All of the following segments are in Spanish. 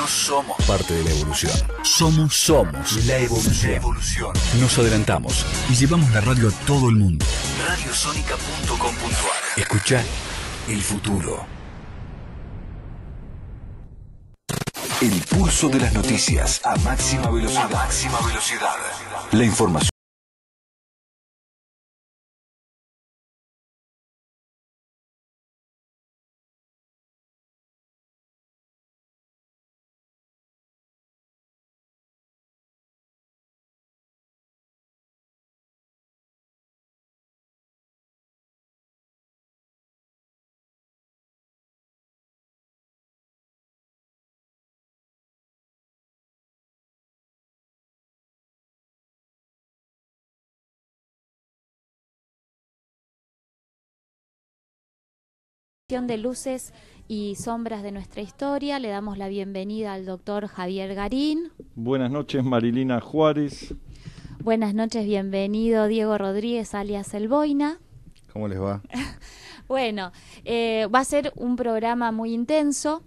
No somos parte de la evolución. Somos, somos la evolución. evolución. Nos adelantamos y llevamos la radio a todo el mundo. Radiosónica.com.ar Escucha el futuro. El pulso de las noticias a máxima velocidad. A máxima velocidad. La información. de luces y sombras de nuestra historia. Le damos la bienvenida al doctor Javier Garín. Buenas noches, Marilina Juárez. Buenas noches, bienvenido Diego Rodríguez, alias El Boina. ¿Cómo les va? bueno, eh, va a ser un programa muy intenso.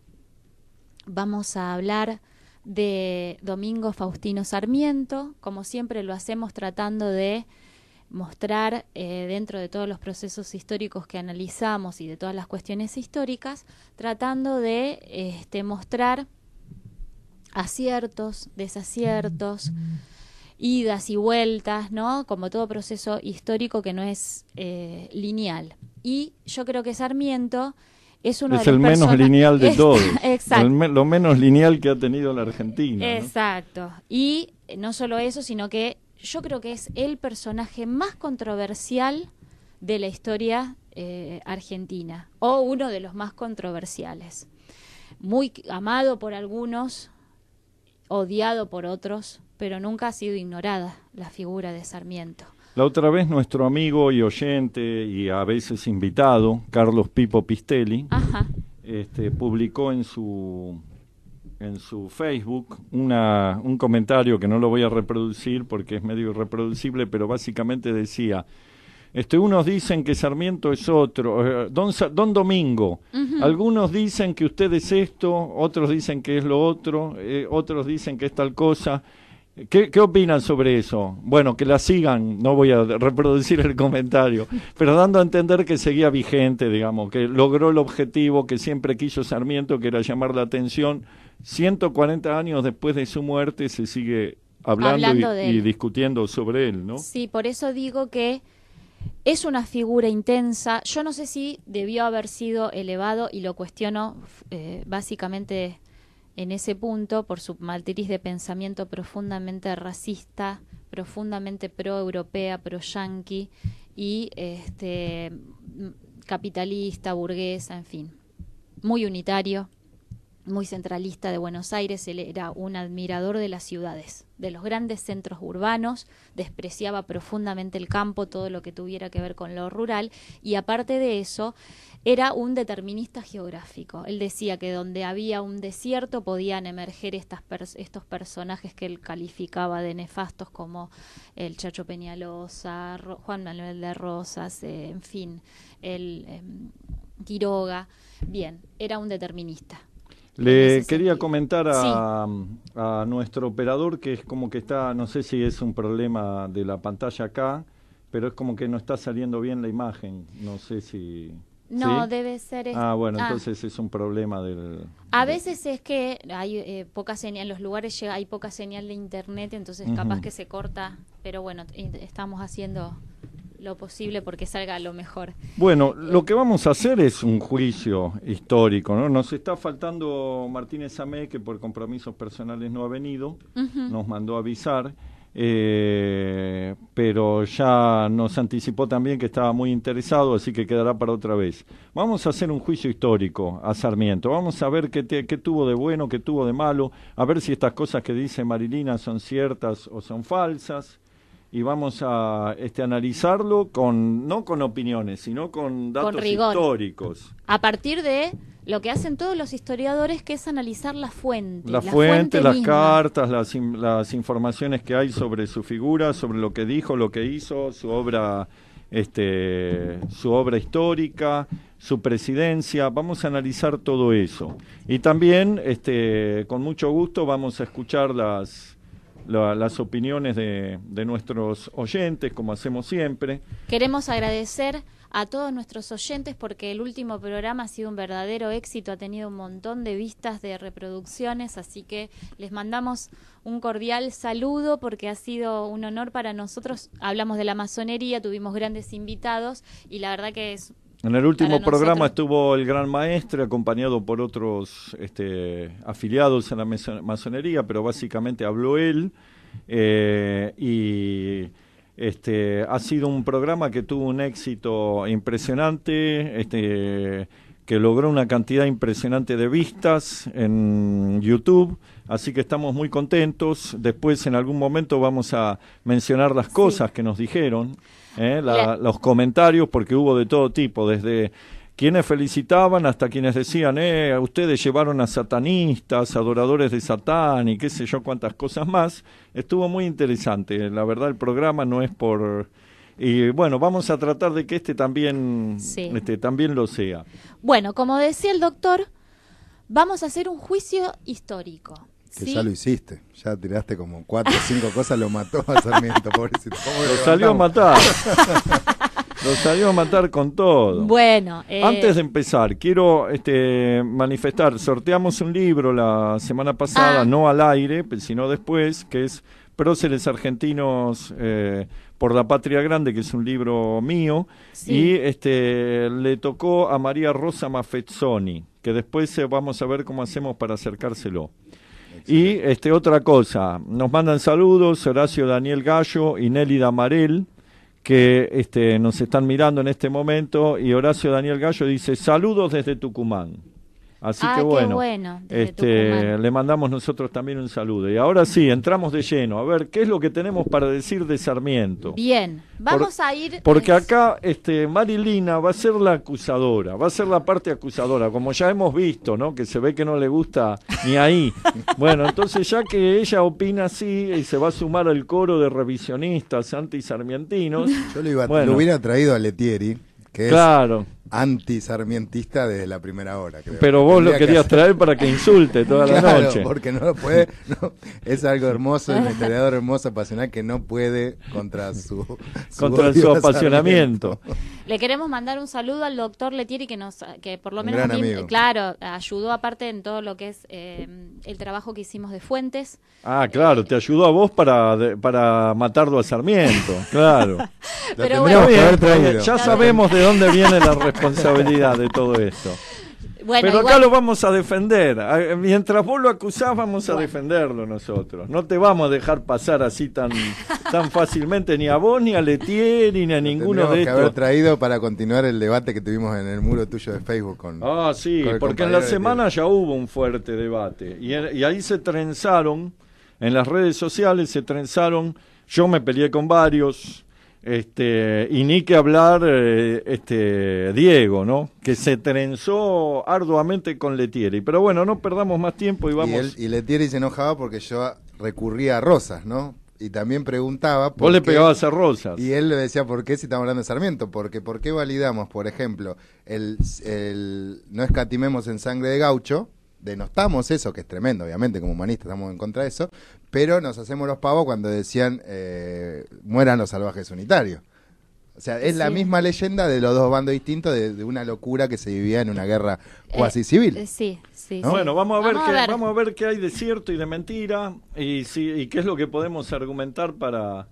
Vamos a hablar de Domingo Faustino Sarmiento, como siempre lo hacemos tratando de mostrar eh, dentro de todos los procesos históricos que analizamos y de todas las cuestiones históricas, tratando de este, mostrar aciertos, desaciertos, idas y vueltas, ¿no? Como todo proceso histórico que no es eh, lineal. Y yo creo que Sarmiento es uno de los el menos lineal de todos. Exacto. lo menos lineal que ha tenido la Argentina. Exacto. Y no solo eso, sino que yo creo que es el personaje más controversial de la historia eh, argentina, o uno de los más controversiales. Muy amado por algunos, odiado por otros, pero nunca ha sido ignorada la figura de Sarmiento. La otra vez nuestro amigo y oyente y a veces invitado, Carlos Pipo Pistelli, Este, publicó en su en su Facebook un comentario que no lo voy a reproducir porque es medio irreproducible, pero básicamente decía, este, unos dicen que Sarmiento es otro, eh, don, don, Domingo, algunos dicen que usted es esto, otros dicen que es lo otro, eh, otros dicen que es tal cosa. ¿Qué, ¿Qué, opinan sobre eso? Bueno, que la sigan, no voy a reproducir el comentario, pero dando a entender que seguía vigente, digamos, que logró el objetivo que siempre quiso Sarmiento, que era llamar la atención 140 años después de su muerte se sigue hablando, y, discutiendo sobre él, ¿no? Sí, por eso digo que es una figura intensa. Yo no sé si debió haber sido elevado y lo cuestiono eh, básicamente en ese punto por su matriz de pensamiento profundamente racista, profundamente pro-europea, pro-yanqui y este, capitalista, burguesa, en fin, muy unitario muy centralista de Buenos Aires, él era un admirador de las ciudades, de los grandes centros urbanos, despreciaba profundamente el campo, todo lo que tuviera que ver con lo rural, y aparte de eso, era un determinista geográfico. Él decía que donde había un desierto podían emerger estos personajes que él calificaba de nefastos como el Chacho Peñalosa, Juan Manuel de Rosas, eh, en fin, el em, Quiroga. Bien, era un determinista le quería comentar a, nuestro operador que es como que está, no sé si es un problema de la pantalla acá, pero es como que no está saliendo bien la imagen. No sé si. No, debe ser. Ah, bueno, ah. entonces es un problema del. A veces es que hay eh, poca señal, en los lugares llega, hay poca señal de internet, entonces capaz que se corta, pero bueno, estamos haciendo lo posible porque salga lo mejor. Bueno, lo que vamos a hacer es un juicio histórico, ¿no? Nos está faltando Martínez Amé, que por compromisos personales no ha venido, nos mandó avisar. Eh, pero ya nos anticipó también que estaba muy interesado, así que quedará para otra vez. Vamos a hacer un juicio histórico a Sarmiento, vamos a ver qué, qué tuvo de bueno, qué tuvo de malo, a ver si estas cosas que dice Marilina son ciertas o son falsas y vamos a este, analizarlo con no con opiniones, sino con datos históricos. A partir de lo que hacen todos los historiadores, que es analizar la fuente. La, fuente, las cartas, las, las, informaciones que hay sobre su figura, sobre lo que dijo, lo que hizo, su obra, este, su obra histórica, su presidencia. Vamos a analizar todo eso. Y también, este, con mucho gusto, vamos a escuchar las las opiniones de, de nuestros oyentes, como hacemos siempre. Queremos agradecer a todos nuestros oyentes porque el último programa ha sido un verdadero éxito, ha tenido un montón de vistas, de reproducciones, así que les mandamos un cordial saludo porque ha sido un honor para nosotros. Hablamos de la masonería, tuvimos grandes invitados y la verdad que es en el último programa estuvo el gran maestro acompañado por otros este, afiliados en la masonería, pero básicamente habló él eh, y este, ha sido un programa que tuvo un éxito impresionante, este, que logró una cantidad impresionante de vistas en YouTube, así que estamos muy contentos. Después en algún momento vamos a mencionar las cosas que nos dijeron. ¿eh? los comentarios, porque hubo de todo tipo, desde quienes felicitaban hasta quienes decían, eh, ustedes llevaron a satanistas, adoradores de Satán y qué sé yo cuántas cosas más. Estuvo muy interesante. La verdad, el programa no es por... Y bueno, vamos a tratar de que este también, este también lo sea. Bueno, como decía el doctor, vamos a hacer un juicio histórico. Que ya lo hiciste, ya tiraste como cuatro o cinco cosas, lo mató a Sarmiento, pobrecito. Lo salió a matar. lo salió a matar con todo. Bueno, eh, antes de empezar, quiero este, manifestar, sorteamos un libro la semana pasada, ah. no al aire, sino después, que es Próceres Argentinos eh, por la Patria Grande, que es un libro mío, y este, le tocó a María Rosa Mafezzoni, que después eh, vamos a ver cómo hacemos para acercárselo. Y este, otra cosa, nos mandan saludos Horacio Daniel Gallo y Nelly Damarel, que este, nos están mirando en este momento, y Horacio Daniel Gallo dice, saludos desde Tucumán. Así ah, que bueno, este, le mandamos nosotros también un saludo. Y ahora sí, entramos de lleno. A ver, ¿qué es lo que tenemos para decir de Sarmiento? Bien, vamos a ir... Porque pues, acá este, Marilina va a ser la acusadora, va a ser la parte acusadora, como ya hemos visto, ¿no? Que se ve que no le gusta ni ahí. bueno, entonces ya que ella opina así y eh, se va a sumar al coro de revisionistas anti-sarmientinos Yo lo, iba, hubiera traído a Letieri, claro. Anti sarmientista desde la primera hora. Pero vos lo querías traer para que insulte toda la noche. Porque no lo puede, es algo hermoso, un historiador hermoso, apasionado, que no puede contra su, contra su apasionamiento. Le queremos mandar un saludo al doctor Letieri que nos, que por lo menos, claro, ayudó aparte en todo lo que es eh, el trabajo que hicimos de fuentes. Ah, claro, te ayudó a vos para, para matarlo al Sarmiento, claro. Pero bueno, ya sabemos de dónde viene la respuesta responsabilidad de todo esto. Pero acá lo vamos a defender. Ah, eh, mientras vos lo acusás, vamos a defenderlo nosotros. No te vamos a dejar pasar así tan, tan fácilmente, ni a vos, ni a Letier, ni a ninguno de estos. estos. que haber traído para continuar el debate que tuvimos en el muro tuyo de Facebook con. Ah, sí, porque en la semana ya hubo un fuerte debate. Y, y ahí se trenzaron, en las redes sociales se trenzaron. Yo me peleé con varios. Este, y ni que hablar eh, este Diego, ¿no? Que se trenzó arduamente con Letieri. Pero bueno, no perdamos más tiempo y vamos. Y, él, y Letieri se enojaba porque yo recurría a Rosas, ¿no? Y también preguntaba. Por Vos le pegabas a Rosas. Y él le decía, ¿por qué si estamos hablando de Sarmiento? Porque, ¿por qué validamos, por ejemplo, el, el no escatimemos en sangre de gaucho? denostamos eso, que es tremendo, obviamente, como humanistas estamos en contra de eso, pero nos hacemos los pavos cuando decían eh, mueran los salvajes unitarios. O sea, es la misma leyenda de los dos bandos distintos de, una locura que se vivía en una guerra eh, cuasi civil. Eh, sí, sí, Bueno, vamos a ver, vamos vamos qué hay de cierto y de mentira y, si, y qué es lo que podemos argumentar para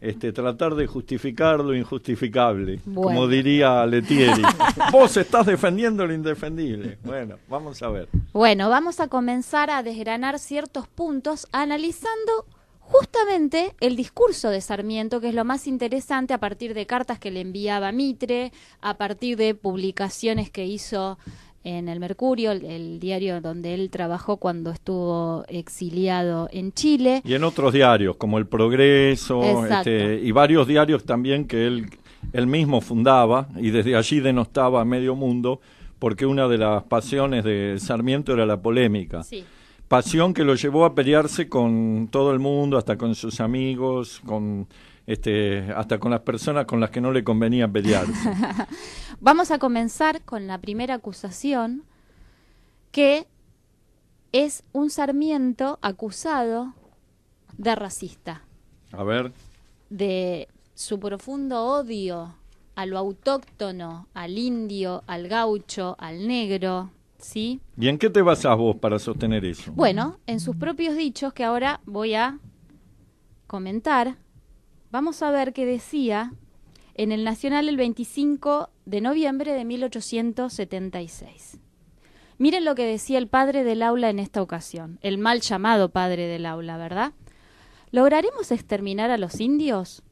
este, tratar de justificar lo injustificable, como diría Letieri. Vos estás defendiendo lo indefendible. Bueno, vamos a ver. Bueno, vamos a comenzar a desgranar ciertos puntos analizando justamente el discurso de Sarmiento, que es lo más interesante a partir de cartas que le enviaba Mitre, a partir de publicaciones que hizo en el Mercurio, el, diario donde él trabajó cuando estuvo exiliado en Chile. Y en otros diarios, como El Progreso este, y varios diarios también que él, él mismo fundaba y desde allí denostaba a medio mundo porque una de las pasiones de Sarmiento era la polémica. Pasión que lo llevó a pelearse con todo el mundo, hasta con sus amigos, con este, hasta con las personas con las que no le convenía pelear. Vamos a comenzar con la primera acusación, que es un Sarmiento acusado de racista. A ver. De su profundo odio a lo autóctono, al indio, al gaucho, al negro, ¿sí? ¿Y en qué te basás vos para sostener eso? Bueno, en sus propios dichos que ahora voy a comentar vamos a ver qué decía en el Nacional el 25 de noviembre de 1876. Miren lo que decía el padre del aula en esta ocasión, el mal llamado padre del aula, ¿verdad? ¿Lograremos exterminar a los indios?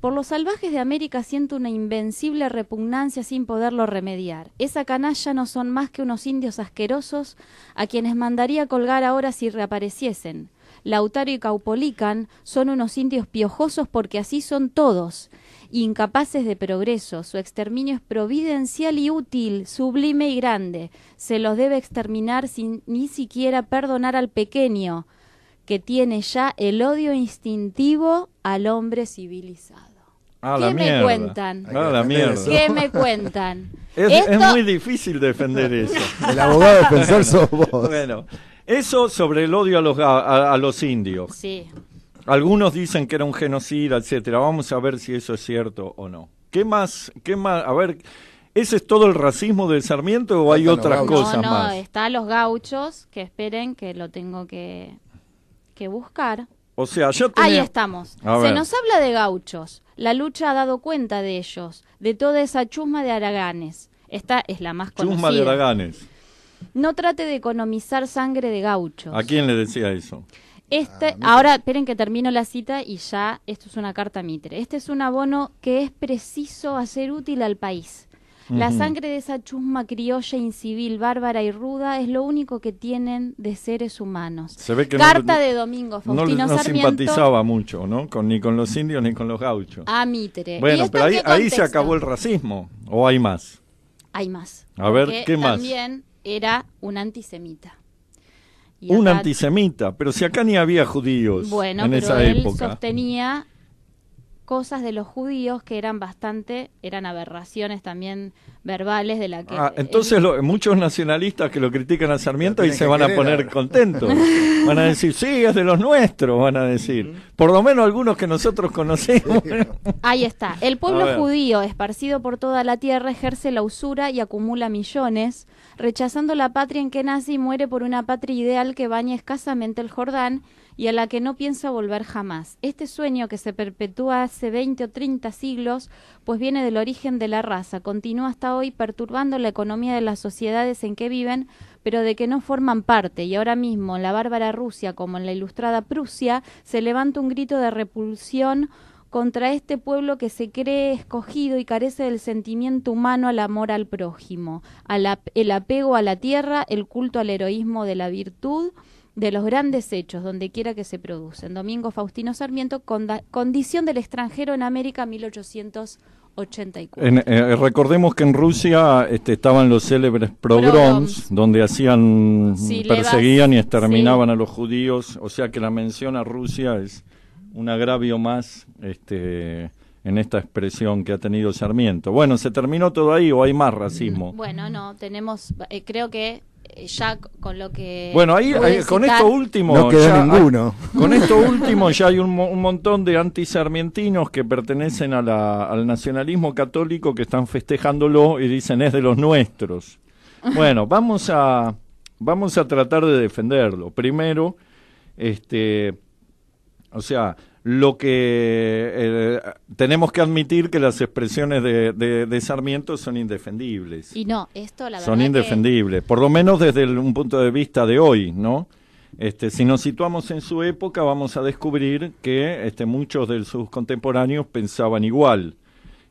Por los salvajes de América siento una invencible repugnancia sin poderlo remediar. Esa canalla no son más que unos indios asquerosos a quienes mandaría colgar ahora si reapareciesen. Lautaro y Caupolican son unos indios piojosos porque así son todos, incapaces de progreso, su exterminio es providencial y útil, sublime y grande, se los debe exterminar sin ni siquiera perdonar al pequeño, que tiene ya el odio instintivo al hombre civilizado. Ah, ¿Qué, me cuentan? Ah, ¿Qué me cuentan? Es, muy difícil defender eso. El abogado defensor sos vos. Bueno, eso sobre el odio a los, a, los indios. Sí. Algunos dicen que era un genocida, etcétera. Vamos a ver si eso es cierto o no. ¿Qué más? ¿Qué más? A ver, ¿ese es todo el racismo del Sarmiento o hay otras cosas no, no, No, está los gauchos, que esperen que lo tengo que, que buscar. O sea, yo tenía... Ahí estamos. Se nos habla de gauchos. La lucha ha dado cuenta de ellos, de toda esa chusma de Araganes. Esta es la más conocida. Chusma de Araganes. No trate de economizar sangre de gauchos. ¿A quién le decía eso? Este, ahora esperen que termino la cita y ya esto es una carta a mitre. Este es un abono que es preciso hacer útil al país. La sangre de esa chusma criolla, incivil, bárbara y ruda es lo único que tienen de seres humanos. Carta de Domingo Faustino no, no simpatizaba mucho, ¿no? ni con los indios ni con los gauchos. Ah, Mitre. Bueno, pero ahí, ahí se acabó el racismo, ¿o hay más? Hay más. A ver, ¿qué más? También era un antisemita. un antisemita, pero si acá ni había judíos bueno, en pero esa él época. Sostenía cosas de los judíos que eran bastante, eran aberraciones también verbales de la que... Ah, entonces muchos nacionalistas que lo critican a Sarmiento y se van a poner contentos. Van a decir, sí, es de los nuestros, van a decir. Por lo menos algunos que nosotros conocemos. Ahí está. El pueblo judío, esparcido por toda la tierra, ejerce la usura y acumula millones, rechazando la patria en que nace y muere por una patria ideal que baña escasamente el Jordán y a la que no piensa volver jamás. Este sueño que se perpetúa hace 20 o 30 siglos, pues viene del origen de la raza, continúa hasta hoy perturbando la economía de las sociedades en que viven, pero de que no forman parte, y ahora mismo en la bárbara Rusia como en la ilustrada Prusia se levanta un grito de repulsión contra este pueblo que se cree escogido y carece del sentimiento humano al amor al prójimo, al el apego a la tierra, el culto al heroísmo de la virtud, de los grandes hechos, donde quiera que se producen. Domingo Faustino Sarmiento, Condición del extranjero en América 1884. Eh, recordemos que en Rusia este, estaban los célebres pogroms, donde hacían, perseguían y exterminaban a los judíos, o sea que la mención a Rusia es un agravio más este, en esta expresión que ha tenido Sarmiento. Bueno, ¿se terminó todo ahí o hay más racismo? Bueno, no, tenemos, eh, creo que eh, ya con lo que... Bueno, ahí, con esto último... ya, ninguno. con esto último ya hay un, un montón de antisarmientinos que pertenecen al nacionalismo católico que están festejándolo y dicen es de los nuestros. Bueno, vamos a, vamos a tratar de defenderlo. Primero, este, o sea, lo que eh, tenemos que admitir que las expresiones de, de, Sarmiento son indefendibles. Y no, esto la verdad. Son indefendibles, por lo menos desde un punto de vista de hoy, ¿no? Este, si nos situamos en su época, vamos a descubrir que este, muchos de sus contemporáneos pensaban igual.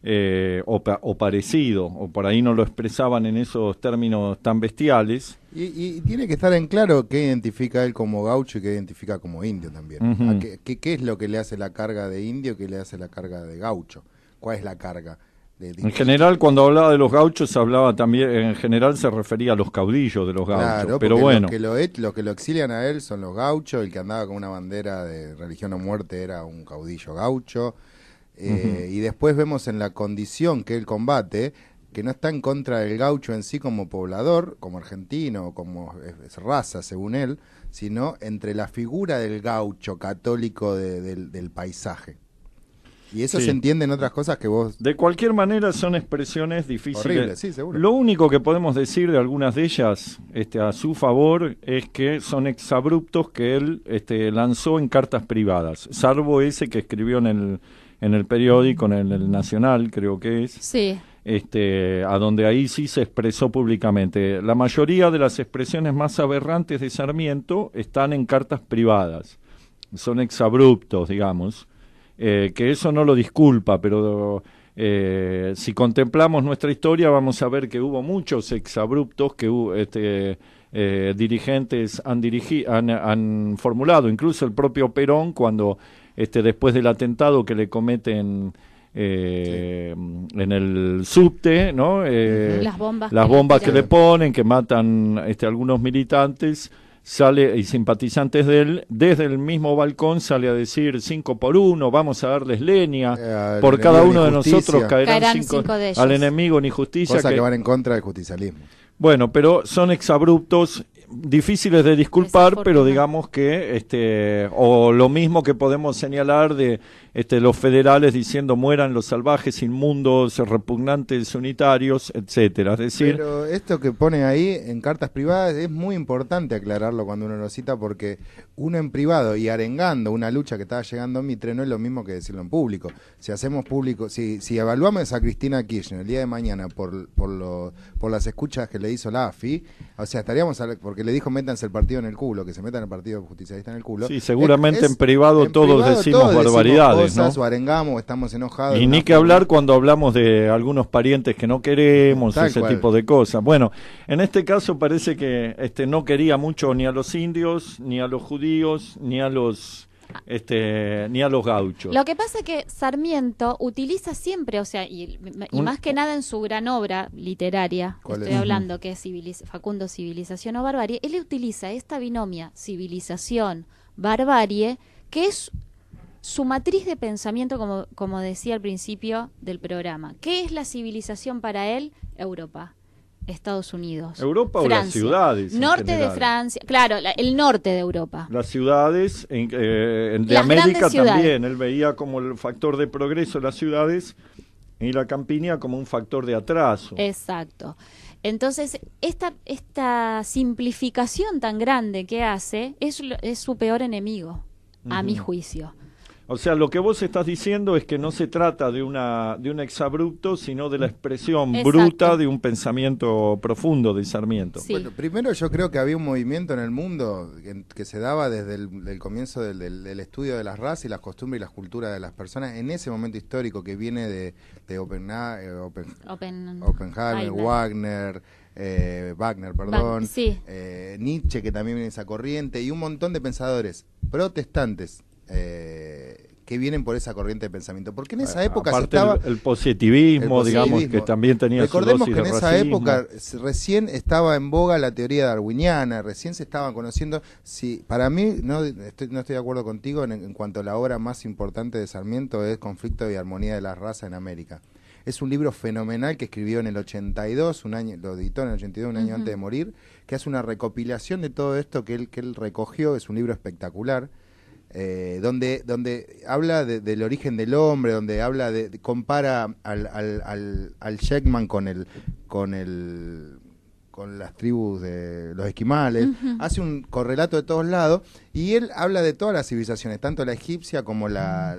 Eh, o, parecido, o por ahí no lo expresaban en esos términos tan bestiales. Y, tiene que estar en claro qué identifica él como gaucho y qué identifica como indio también. qué, es lo que le hace la carga de indio, qué le hace la carga de gaucho? ¿Cuál es la carga? En general, cuando hablaba de los gauchos, hablaba también, en general se refería a los caudillos de los gauchos. pero bueno. Los que, lo, los que lo exilian a él son los gauchos, el que andaba con una bandera de religión o muerte era un caudillo gaucho eh, y después vemos en la condición que él combate que no está en contra del gaucho en sí como poblador, como argentino, como raza, según él, sino entre la figura del gaucho católico del, paisaje. Y eso se entiende en otras cosas que vos... De cualquier manera son expresiones difíciles. Lo único que podemos decir de algunas de ellas este, a su favor es que son exabruptos que él este, lanzó en cartas privadas, salvo ese que escribió en el en el periódico, en el, Nacional creo que es. este, a donde ahí sí se expresó públicamente. La mayoría de las expresiones más aberrantes de Sarmiento están en cartas privadas, son exabruptos, digamos, eh, que eso no lo disculpa, pero eh, si contemplamos nuestra historia vamos a ver que hubo muchos exabruptos que este, eh, dirigentes han, han, han formulado, incluso el propio Perón cuando este, después del atentado que le cometen eh, en el subte, ¿no? Eh, las bombas, las que, bombas le que, le ponen, que matan este, algunos militantes sale y simpatizantes de él, desde el mismo balcón sale a decir cinco por uno, vamos a darles leña, eh, por cada uno de nosotros caerán, cinco, de ellos. al enemigo ni justicia. Cosa que, van en contra del justicialismo. Bueno, pero son exabruptos difíciles de disculpar, pero digamos que, este, o lo mismo que podemos señalar de este, los federales diciendo mueran los salvajes, inmundos, repugnantes, unitarios, etcétera. Es decir, pero esto que pone ahí en cartas privadas es muy importante aclararlo cuando uno lo cita porque uno en privado y arengando una lucha que estaba llegando a Mitre no es lo mismo que decirlo en público. Si hacemos público, si, si evaluamos a Cristina Kirchner el día de mañana por por, lo, por las escuchas que le hizo la AFI, o sea, estaríamos porque le dijo métanse el partido en el culo, que se metan el partido justicialista en el culo. Sí, seguramente en privado todos decimos barbaridades estamos enojados. Y ni que hablar cuando hablamos de algunos parientes que no queremos, ese tipo de cosas. Bueno, en este caso parece que este no quería mucho ni a los indios, ni a los judíos, ni a los este, ni a los gauchos. Lo que pasa es que Sarmiento utiliza siempre, o sea, y, más que nada en su gran obra literaria, estoy hablando que es Facundo Civilización o Barbarie, él utiliza esta binomia civilización, barbarie, que es su matriz de pensamiento, como, como decía al principio del programa. ¿Qué es la civilización para él? Europa. Estados Unidos. Europa o las ciudades. Norte de Francia, claro, el norte de Europa. Las ciudades, eh, de América también, él veía como el factor de progreso las ciudades y la campiña como un factor de atraso. Exacto. Entonces, esta, esta simplificación tan grande que hace es, su peor enemigo, a mi juicio. O sea, lo que vos estás diciendo es que no se trata de, una, de un exabrupto, sino de la expresión bruta de un pensamiento profundo de Sarmiento. Bueno, primero yo creo que había un movimiento en el mundo que, se daba desde el comienzo del, estudio de las razas y las costumbres y las culturas de las personas en ese momento histórico que viene de, de Open, eh, Oppenheimer, eh, Wagner Wagner, perdón, eh, Nietzsche, que también viene esa corriente, y un montón de pensadores protestantes eh, que vienen por esa corriente de pensamiento. Porque en esa eh, época se estaba... El, positivismo, digamos, que también tenía Recordemos que en esa época recién estaba en boga la teoría darwiniana, recién se estaban conociendo... Si, para mí, no estoy, no estoy de acuerdo contigo en, cuanto a la obra más importante de Sarmiento es Conflicto y Armonía de la Razas en América. Es un libro fenomenal que escribió en el 82, un año, lo editó en el 82, un año antes de morir, que hace una recopilación de todo esto que que él recogió, es un libro espectacular eh, donde, donde habla del origen del hombre, donde habla de, compara al, al, al, al con el, con el con las tribus de los esquimales, hace un correlato de todos lados y él habla de todas las civilizaciones, tanto la egipcia como la,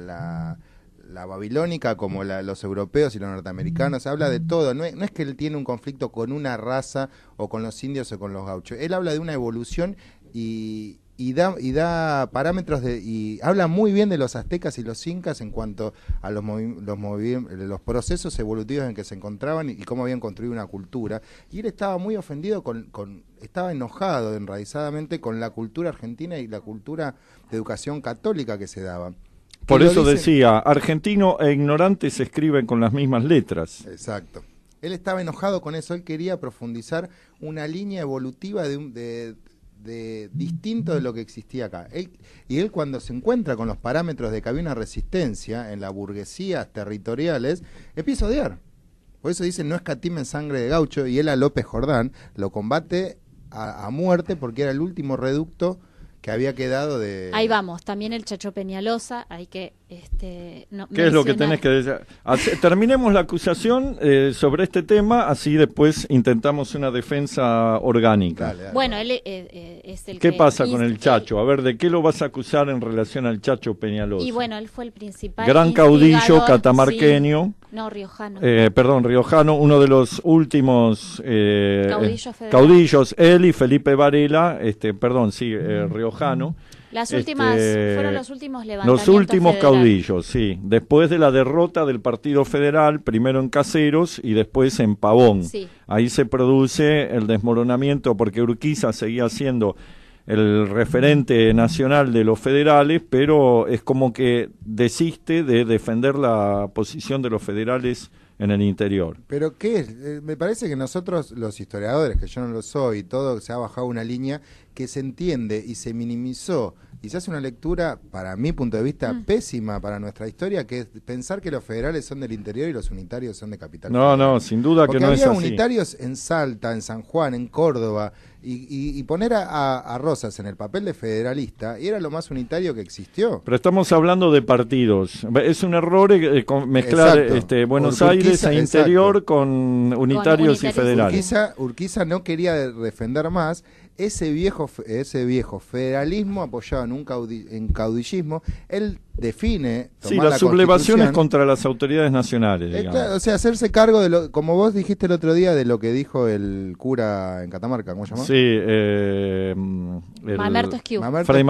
la, babilónica, como los europeos y los norteamericanos, habla de todo, no es, que él tiene un conflicto con una raza o con los indios o con los gauchos, él habla de una evolución y, y da, y da parámetros de, y habla muy bien de los aztecas y los incas en cuanto a los, los, procesos evolutivos en que se encontraban y, cómo habían construido una cultura. Y él estaba muy ofendido, con, estaba enojado enraizadamente con la cultura argentina y la cultura de educación católica que se daba. Por eso decía, argentino e ignorante se escriben con las mismas letras. Exacto. Él estaba enojado con eso, él quería profundizar una línea evolutiva de, de de distinto de lo que existía acá. y él cuando se encuentra con los parámetros de que había una resistencia en las burguesías territoriales, empieza a odiar. Por eso dice, no escatimen sangre de gaucho, y él a López Jordán lo combate a muerte porque era el último reducto que había quedado de... Ahí vamos, también el Chacho Peñalosa, hay que... Este, ¿Qué es lo que tenés que decir? Terminemos la acusación eh, sobre este tema, así después intentamos una defensa orgánica. Bueno, él eh, eh, es el ¿Qué pasa con el Chacho? A ver, ¿de qué lo vas a acusar en relación al Chacho Peñalosa? Y bueno, él fue el principal... Gran caudillo catamarqueño. No, Riojano. Eh, perdón, Riojano, uno de los últimos eh, caudillos, él y Felipe Varela, este, perdón, sí, eh, mm. Riojano. Las últimas, este, fueron los últimos levantamientos Los últimos caudillos, sí, después de la derrota del Partido Federal, primero en Caseros y después en Pavón. Ahí se produce el desmoronamiento porque Urquiza seguía siendo el referente nacional de los federales, pero es como que desiste de defender la posición de los federales en el interior. Pero qué es, eh, me parece que nosotros los historiadores, que yo no lo soy, todo se ha bajado una línea que se entiende y se minimizó quizás una lectura, para mi punto de vista, mm. pésima para nuestra historia, que es pensar que los federales son del interior y los unitarios son de capital. No, no, sin duda que no es así. unitarios en Salta, en San Juan, en Córdoba, y, poner a, Rosas en el papel de federalista era lo más unitario que existió. Pero estamos hablando de partidos. Es un error eh, eh, mezclar este, Buenos Aires e interior con unitarios, y federales. Urquiza no quería defender más ese viejo, ese viejo federalismo apoyado en un caudillismo, él define. Sí, las sublevaciones contra las autoridades nacionales. Eh, o sea, hacerse cargo de lo, como vos dijiste el otro día, de lo que dijo el cura en Catamarca, ¿cómo se Sí, eh, Mamerto Esquiu. Fray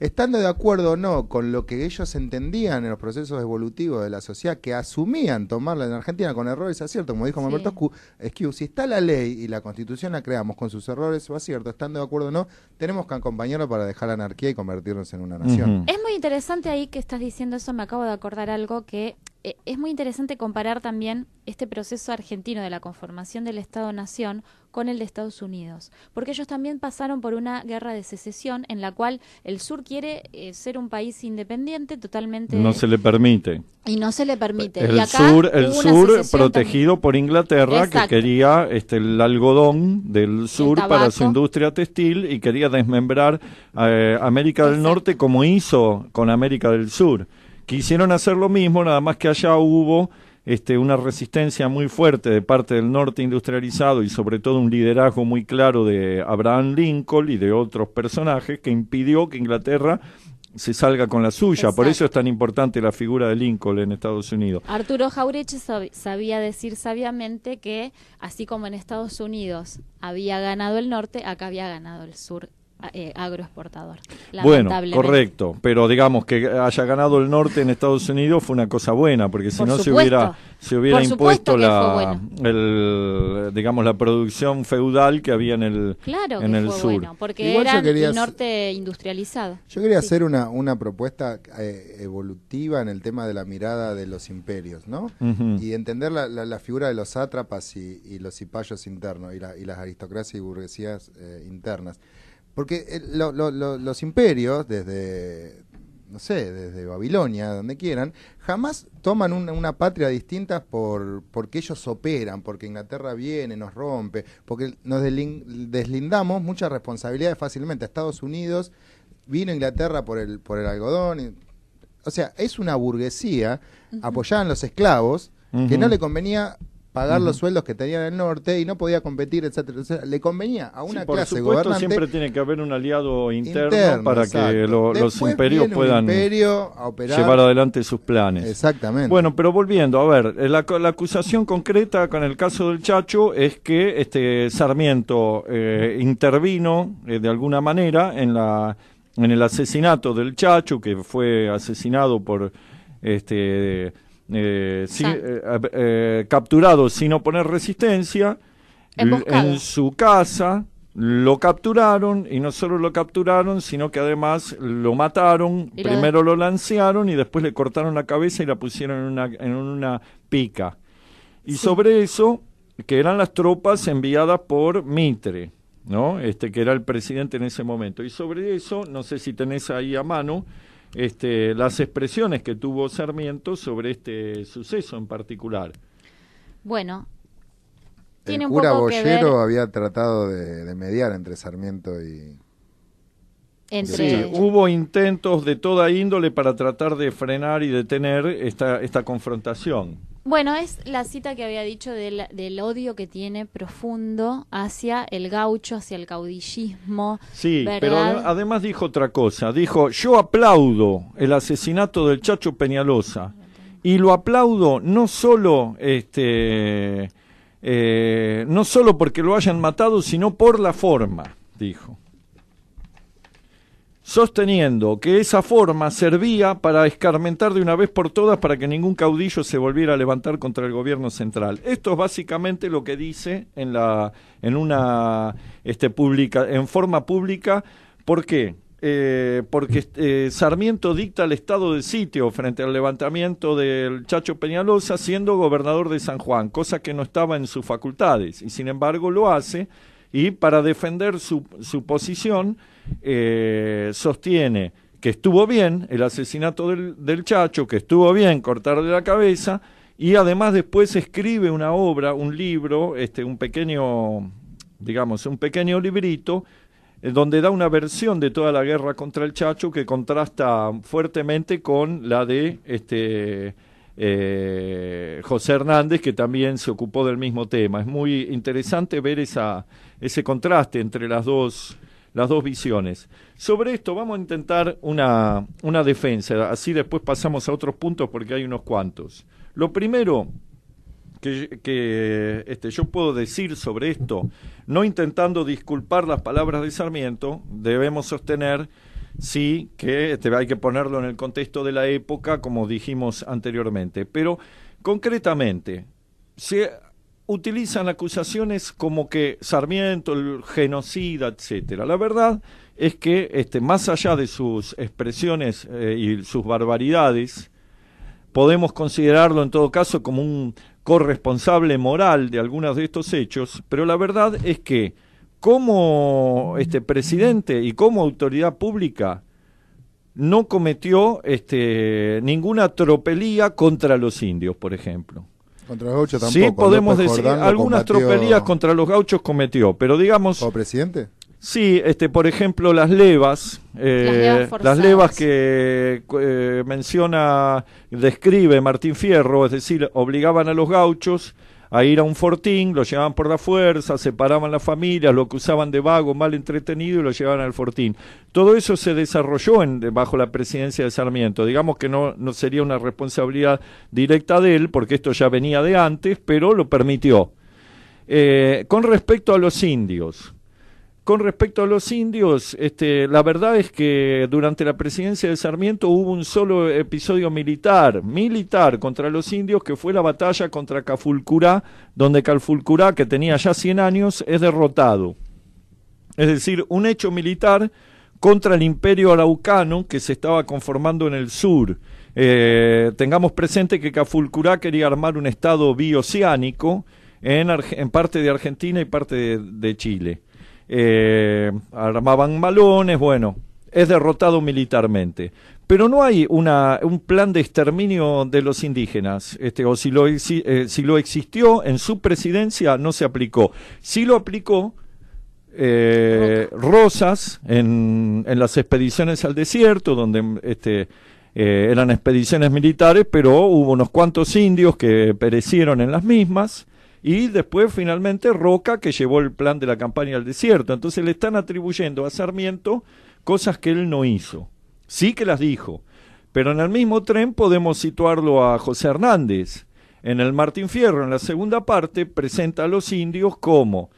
Estando de acuerdo o no con lo que ellos entendían en los procesos evolutivos de la sociedad, que asumían tomarla en Argentina con errores es cierto, como dijo sí. Mamerto Esquiu, si está la ley y la constitución la creamos con sus errores o cierto, estando de acuerdo o no, tenemos que acompañarlo para dejar la anarquía y convertirnos en una nación. Es muy interesante ahí que estás diciendo eso me acabo de acordar algo que eh, es muy interesante comparar también este proceso argentino de la conformación del Estado-Nación con el de Estados Unidos, porque ellos también pasaron por una guerra de secesión en la cual el sur quiere eh, ser un país independiente totalmente... No se le permite. Y no se le permite. El y sur, el sur protegido por Inglaterra, que quería este, el algodón del sur para su industria textil y quería desmembrar eh, América del Norte como hizo con América del Sur. Quisieron hacer lo mismo, nada más que allá hubo este, una resistencia muy fuerte de parte del norte industrializado y sobre todo un liderazgo muy claro de Abraham Lincoln y de otros personajes que impidió que Inglaterra se salga con la suya. Por eso es tan importante la figura de Lincoln en Estados Unidos. Arturo Jaureche sabía decir sabiamente que así como en Estados Unidos había ganado el norte, acá había ganado el sur eh, agroexportador. Bueno, correcto, pero digamos que haya ganado el norte en Estados Unidos fue una cosa buena, porque si no se hubiera se hubiera impuesto la digamos la producción feudal que había en el claro en el sur, porque era el norte industrializado. Yo quería hacer una una propuesta eh, evolutiva en el tema de la mirada de los imperios, ¿no? Y entender la, figura de los sátrapas y, los cipayos internos y, las aristocracias y burguesías eh, internas. Porque eh, los imperios, desde, no sé, desde Babilonia, donde quieran, jamás toman una, patria distinta por, porque ellos operan, porque Inglaterra viene, nos rompe, porque nos deslindamos muchas responsabilidades fácilmente. Estados Unidos vino Inglaterra por el, por el algodón. o sea, es una burguesía apoyada en los esclavos que no le convenía pagar los sueldos que tenía en el norte y no podía competir, etcétera, Le convenía a una gobernante... por supuesto, siempre tiene que haber un aliado interno, para que los imperios puedan llevar adelante sus planes. Exactamente. Bueno, pero volviendo, a ver, eh, la, acusación concreta con el caso del Chacho es que este Sarmiento eh, intervino eh, de alguna manera en la en el asesinato del Chacho que fue asesinado por este eh, eh, eh, capturado sin oponer resistencia en su casa. Lo capturaron y no solo lo capturaron, sino que además lo mataron. Primero lo lancearon y después le cortaron la cabeza y la pusieron en una, en una pica. Y sobre eso, que eran las tropas enviadas por Mitre, ¿no? Este que era el presidente en ese momento. Y sobre eso, no sé si tenés ahí a mano, este, las expresiones que tuvo Sarmiento sobre este suceso en particular. Bueno, el cura había tratado de mediar entre Sarmiento y, Sí, hubo intentos de toda índole para tratar de frenar y detener esta, esta confrontación. Bueno, es la cita que había dicho del, odio que tiene profundo hacia el gaucho, hacia el caudillismo. Sí, pero además dijo otra cosa. Dijo, yo aplaudo el asesinato del Chacho Peñalosa. Y lo aplaudo no solo este... Eh, no solo porque lo hayan matado, sino por la forma, dijo sosteniendo que esa forma servía para escarmentar de una vez por todas para que ningún caudillo se volviera a levantar contra el gobierno central. Esto es básicamente lo que dice en la en una este en forma pública, ¿por qué? Eh, porque eh, Sarmiento dicta el estado de sitio frente al levantamiento del Chacho Peñalosa siendo gobernador de San Juan, cosa que no estaba en sus facultades y sin embargo lo hace y para defender su, su posición eh, sostiene que estuvo bien el asesinato del, Chacho, que estuvo bien cortarle la cabeza, y además después escribe una obra, un libro, este, un pequeño, digamos, un pequeño librito, eh, donde da una versión de toda la guerra contra el Chacho que contrasta fuertemente con la de este eh, José Hernández, que también se ocupó del mismo tema. Es muy interesante ver esa, ese contraste entre las dos las dos visiones. Sobre esto vamos a intentar una, defensa, así después pasamos a otros puntos porque hay unos cuantos. Lo primero que, este, yo puedo decir sobre esto, no intentando disculpar las palabras de Sarmiento, debemos sostener sí que este, hay que ponerlo en el contexto de la época, como dijimos anteriormente. Pero concretamente, si utilizan acusaciones como que Sarmiento, el genocida, etcétera. La verdad es que este, más allá de sus expresiones eh, y sus barbaridades, podemos considerarlo en todo caso como un corresponsable moral de algunos de estos hechos, pero la verdad es que como este presidente y como autoridad pública no cometió este, ninguna tropelía contra los indios, por ejemplo. Contra los gauchos tampoco. Sí, podemos decir, algunas tropelías contra los gauchos cometió, pero digamos... ¿O presidente? Sí, este, por ejemplo, las levas, eh, las, levas que eh, menciona, describe Martín Fierro, es decir, obligaban a los gauchos a ir a un fortín, lo llevaban por la fuerza, separaban las familias, lo acusaban de vago, mal entretenido y lo llevaban al fortín. Todo eso se desarrolló en, bajo la presidencia de Sarmiento. Digamos que no, no sería una responsabilidad directa de él, porque esto ya venía de antes, pero lo permitió. Eh, con respecto a los indios, con respecto a los indios, este, la verdad es que durante la presidencia de Sarmiento hubo un solo episodio militar, militar contra los indios, que fue la batalla contra Cafulcurá, donde Cafulcurá, que tenía ya 100 años, es derrotado. Es decir, un hecho militar contra el imperio araucano que se estaba conformando en el sur. Eh, tengamos presente que Cafulcurá quería armar un estado bioceánico en, parte de Argentina y parte de Chile eh, armaban malones, bueno, es derrotado militarmente. Pero no hay un plan de exterminio de los indígenas, este, o si lo, eh, lo existió en su presidencia no se aplicó. Si lo aplicó, eh, Rosas en, las expediciones al desierto, donde este, eh, eran expediciones militares, pero hubo unos cuantos indios que perecieron en las mismas y después finalmente Roca, que llevó el plan de la campaña al desierto. Entonces le están atribuyendo a Sarmiento cosas que él no hizo. Sí que las dijo, pero en el mismo tren podemos situarlo a José Hernández. En el Martín Fierro, en la segunda parte, presenta a los indios como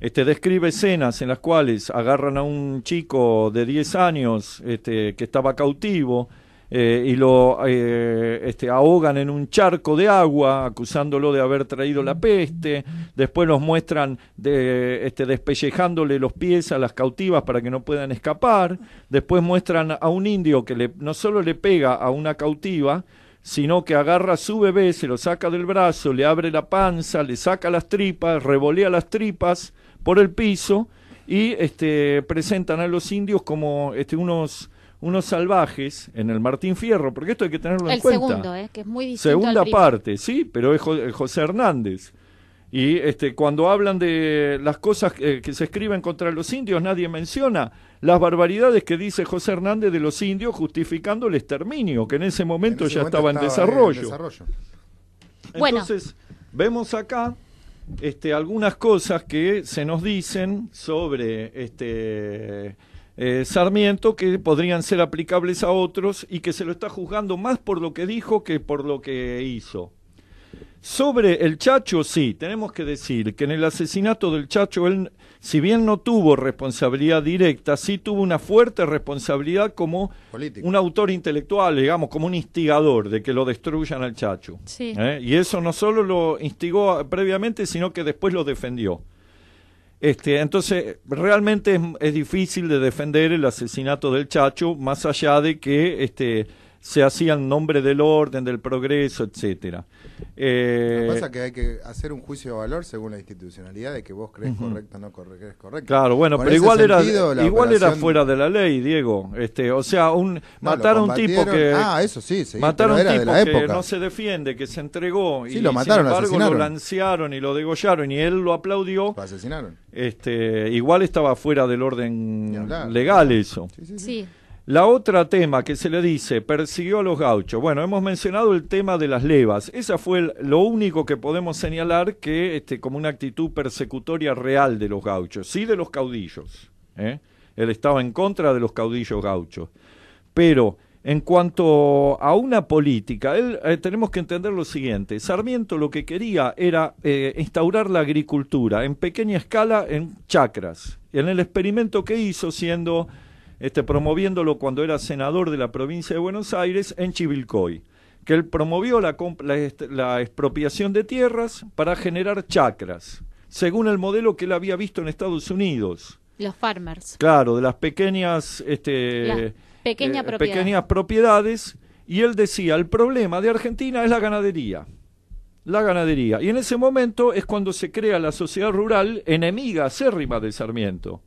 este, describe escenas en las cuales agarran a un chico de 10 años este, que estaba cautivo, eh, y lo eh, este, ahogan en un charco de agua, acusándolo de haber traído la peste. Después los muestran de, este, despellejándole los pies a las cautivas para que no puedan escapar. Después muestran a un indio que le, no solo le pega a una cautiva, sino que agarra a su bebé, se lo saca del brazo, le abre la panza, le saca las tripas, revolea las tripas por el piso y este, presentan a los indios como este, unos unos salvajes en el Martín Fierro, porque esto hay que tenerlo en cuenta. El segundo, eh, que es muy distinto Segunda parte, sí, pero es eh, José Hernández. Y este, cuando hablan de las cosas eh, que, se escriben contra los indios, nadie menciona las barbaridades que dice José Hernández de los indios justificando el exterminio, que en ese momento ya estaba, en desarrollo. Entonces, vemos acá este, algunas cosas que se nos dicen sobre este, eh, Sarmiento que podrían ser aplicables a otros y que se lo está juzgando más por lo que dijo que por lo que hizo. Sobre el Chacho, sí, tenemos que decir que en el asesinato del Chacho, él, si bien no tuvo responsabilidad directa, sí tuvo una fuerte responsabilidad como un autor intelectual, digamos, como un instigador de que lo destruyan al Chacho. ¿Eh? Y eso no solo lo instigó previamente, sino que después lo defendió. Este, entonces, realmente es, es, difícil de defender el asesinato del Chacho, más allá de que este, se hacía en nombre del orden, del progreso, etcétera. Lo que pasa eh, es que hay que hacer un juicio de valor según la institucionalidad de que vos crees correcta correcto o no crees correcto. Claro, bueno, pero igual era igual era fuera de la ley, Diego. Este, o sea, un matar a un tipo que ah, eso sí, sí un tipo que no se defiende, que se entregó y lo mataron, sin embargo lo, lancearon y lo degollaron y él lo aplaudió. Lo asesinaron. Este, igual estaba fuera del orden legal eso. sí. sí la otra tema que se le dice, persiguió a los gauchos. Bueno, hemos mencionado el tema de las levas. Esa fue lo único que podemos señalar que este, como una actitud persecutoria real de los gauchos, sí de los caudillos. ¿eh? Él estaba en contra de los caudillos gauchos. Pero en cuanto a una política, él, eh, tenemos que entender lo siguiente. Sarmiento lo que quería era eh, instaurar la agricultura en pequeña escala en chacras. En el experimento que hizo siendo este, promoviéndolo cuando era senador de la provincia de Buenos Aires en Chivilcoy, que él promovió la, la, expropiación de tierras para generar chacras, según el modelo que él había visto en Estados Unidos. Los farmers. Claro, de las pequeñas, este, eh, eh, pequeñas propiedades. Y él decía, el problema de Argentina es la ganadería. La ganadería. Y en ese momento es cuando se crea la sociedad rural enemiga acérrima de Sarmiento.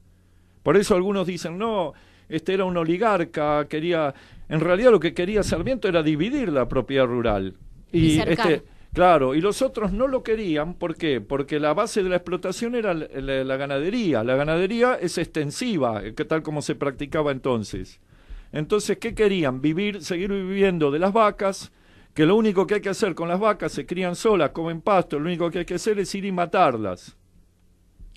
Por eso algunos dicen, no, este era un oligarca, quería, en realidad lo que quería Sarmiento era dividir la propiedad rural. Y, este, claro, y los otros no lo querían, ¿por qué? Porque la base de la explotación era la, ganadería, la ganadería es extensiva, eh, que tal como se practicaba entonces. Entonces, ¿qué querían? Vivir, seguir viviendo de las vacas, que lo único que hay que hacer con las vacas, se crían solas, comen pasto, lo único que hay que hacer es ir y matarlas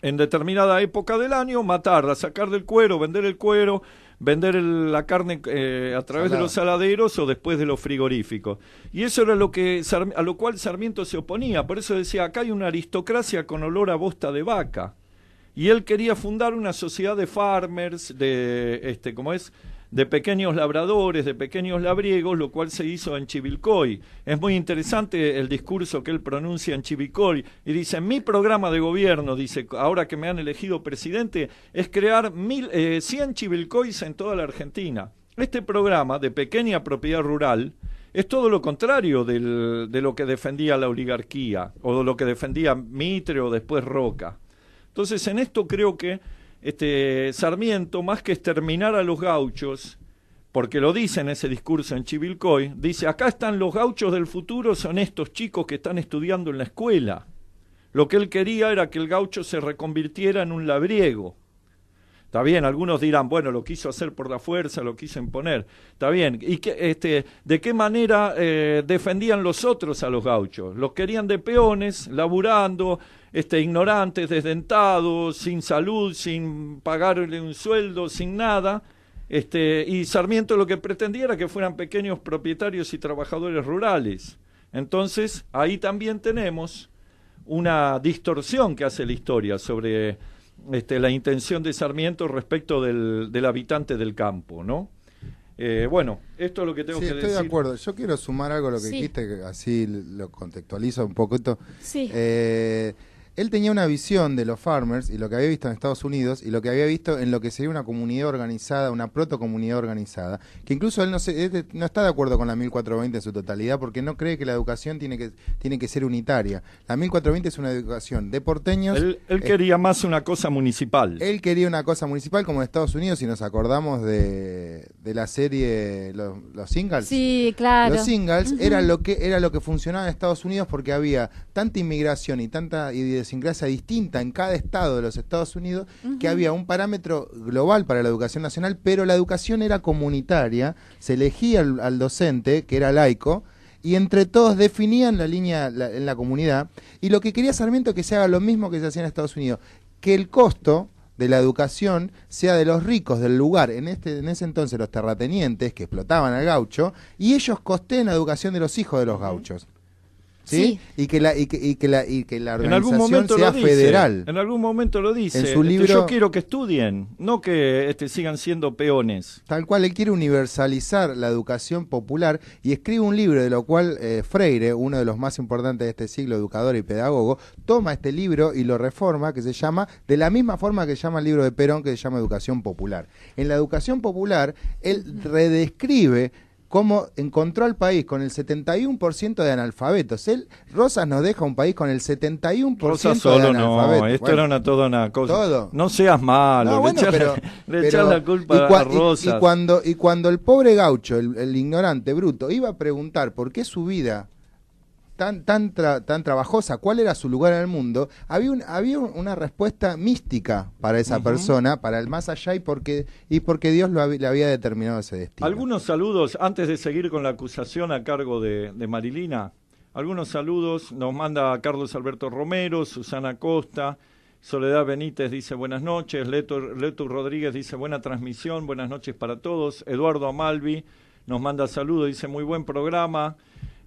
en determinada época del año matarla, sacar del cuero, vender el cuero, vender la carne eh, a través de los saladeros o después de los frigoríficos. Y eso era lo que a lo cual Sarmiento se oponía, por eso decía, acá hay una aristocracia con olor a bosta de vaca. Y él quería fundar una sociedad de farmers, de este, ¿cómo es? de pequeños labradores, de pequeños labriegos, lo cual se hizo en Chivilcoy. Es muy interesante el discurso que él pronuncia en Chivilcoy y dice, mi programa de gobierno, dice, ahora que me han elegido presidente, es crear mil, eh, 100 Chivilcoys en toda la Argentina. Este programa de pequeña propiedad rural es todo lo contrario de lo que defendía la oligarquía o de lo que defendía Mitre o después Roca. Entonces, en esto creo que este, Sarmiento, más que exterminar a los gauchos, porque lo dice en ese discurso en Chivilcoy, dice, acá están los gauchos del futuro, son estos chicos que están estudiando en la escuela. Lo que él quería era que el gaucho se reconvirtiera en un labriego. Está bien, algunos dirán, bueno, lo quiso hacer por la fuerza, lo quiso imponer. Está bien. ¿Y este, de qué manera eh, defendían los otros a los gauchos? Los querían de peones, laburando, este, ignorantes, desdentados, sin salud, sin pagarle un sueldo, sin nada. Este, y Sarmiento lo que pretendía era que fueran pequeños propietarios y trabajadores rurales. Entonces, ahí también tenemos una distorsión que hace la historia sobre este, la intención de Sarmiento respecto del, habitante del campo, ¿no? Eh, bueno, esto es lo que tengo que estoy decir. Estoy de acuerdo. Yo quiero sumar algo a lo que dijiste, así lo contextualizo un poquito. Sí. Eh, él tenía una visión de los farmers y lo que había visto en Estados Unidos y lo que había visto en lo que sería una comunidad organizada, una protocomunidad organizada, que incluso él no, no está de acuerdo con la 1420 en su totalidad porque no cree que la educación tiene que, ser unitaria. La 1420 es una educación de porteños. Él, eh, quería más una cosa municipal. Él quería una cosa municipal como en Estados Unidos y nos acordamos de, la serie Los, Singles. Sí, claro. Los Singles era, lo que, era lo que funcionaba en Estados Unidos porque había tanta inmigración y tanta clase distinta en cada estado de los Estados Unidos, que había un parámetro global para la educación nacional, pero la educación era comunitaria, se elegía al, docente, que era laico, y entre todos definían la línea en la comunidad. Y lo que quería Sarmiento que se haga lo mismo que se hacía en Estados Unidos, que el costo de la educación sea de los ricos del lugar, en, este, en ese entonces los terratenientes que explotaban al gaucho, y ellos costeen la educación de los hijos de los gauchos. Y que la y que, la organización sea federal. En algún momento lo dice. En este, yo quiero que estudien, no que este, sigan siendo peones. Tal cual él quiere universalizar la educación popular y escribe un libro de lo cual eh, Freire, uno de los más importantes de este siglo, educador y pedagogo, toma este libro y lo reforma que se llama de la misma forma que llama el libro de Perón que se llama Educación Popular. En la educación popular él redescribe cómo encontró al país con el 71% de analfabetos. Rosas nos deja un país con el 71% Rosas solo de analfabetos. No, esto era una toda una cosa. No seas malo, la culpa a Rosas. Y, cuando, y cuando el pobre gaucho, el ignorante, bruto, iba a preguntar por qué su vida tan, tan, tan trabajosa, cuál era su lugar en el mundo, había, había una respuesta mística para esa persona, para el más allá y porque, y porque Dios lo le había determinado ese destino. Algunos saludos, antes de seguir con la acusación a cargo de, de Marilina, algunos saludos nos manda Carlos Alberto Romero, Susana Costa. Soledad Benítez dice buenas noches, Leto, Leto Rodríguez dice buena transmisión, buenas noches para todos, Eduardo Amalvi nos manda saludos, dice muy buen programa,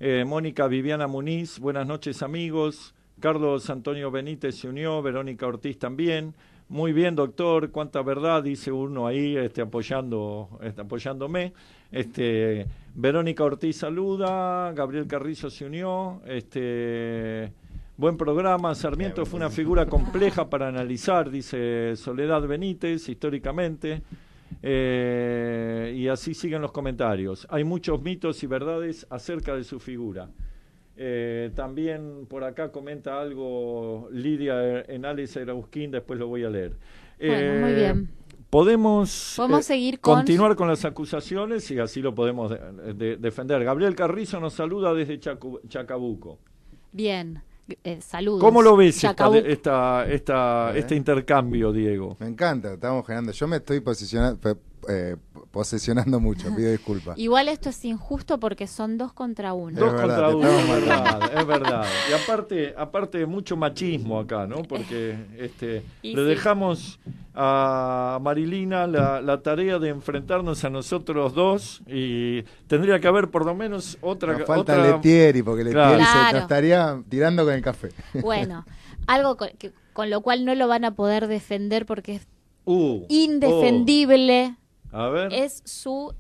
eh, Mónica Viviana Muniz, buenas noches amigos. Carlos Antonio Benítez se unió, Verónica Ortiz también. Muy bien, doctor, cuánta verdad, dice uno ahí, este, apoyando, este, apoyándome. Este, Verónica Ortiz saluda, Gabriel Carrizo se unió, este, buen programa, Sarmiento fue una figura compleja para analizar, dice Soledad Benítez, históricamente. Eh, y así siguen los comentarios. Hay muchos mitos y verdades acerca de su figura. Eh, también por acá comenta algo Lidia en Enales Arausquín, después lo voy a leer. muy eh, bien. Podemos, continuar con las acusaciones y así lo podemos defender. Gabriel Carrizo nos saluda desde Chacabuco. Bien. Eh, saludos. ¿Cómo lo ves esta, esta, este eh. intercambio, Diego? Me encanta, estamos generando. Yo me estoy posicionando, eh, posesionando mucho, pido disculpas. Igual esto es injusto porque son dos contra uno. Dos contra uno, es verdad, es verdad. Y aparte, aparte mucho machismo acá, ¿no? Porque este, le dejamos a Marilina la, la, tarea de enfrentarnos a nosotros dos y tendría que haber por lo menos otra... falta otra... Letieri, porque Letieri se estaría tirando con el café. Bueno, algo con, con lo cual no lo van a poder defender porque es uh, oh. indefendible. Es su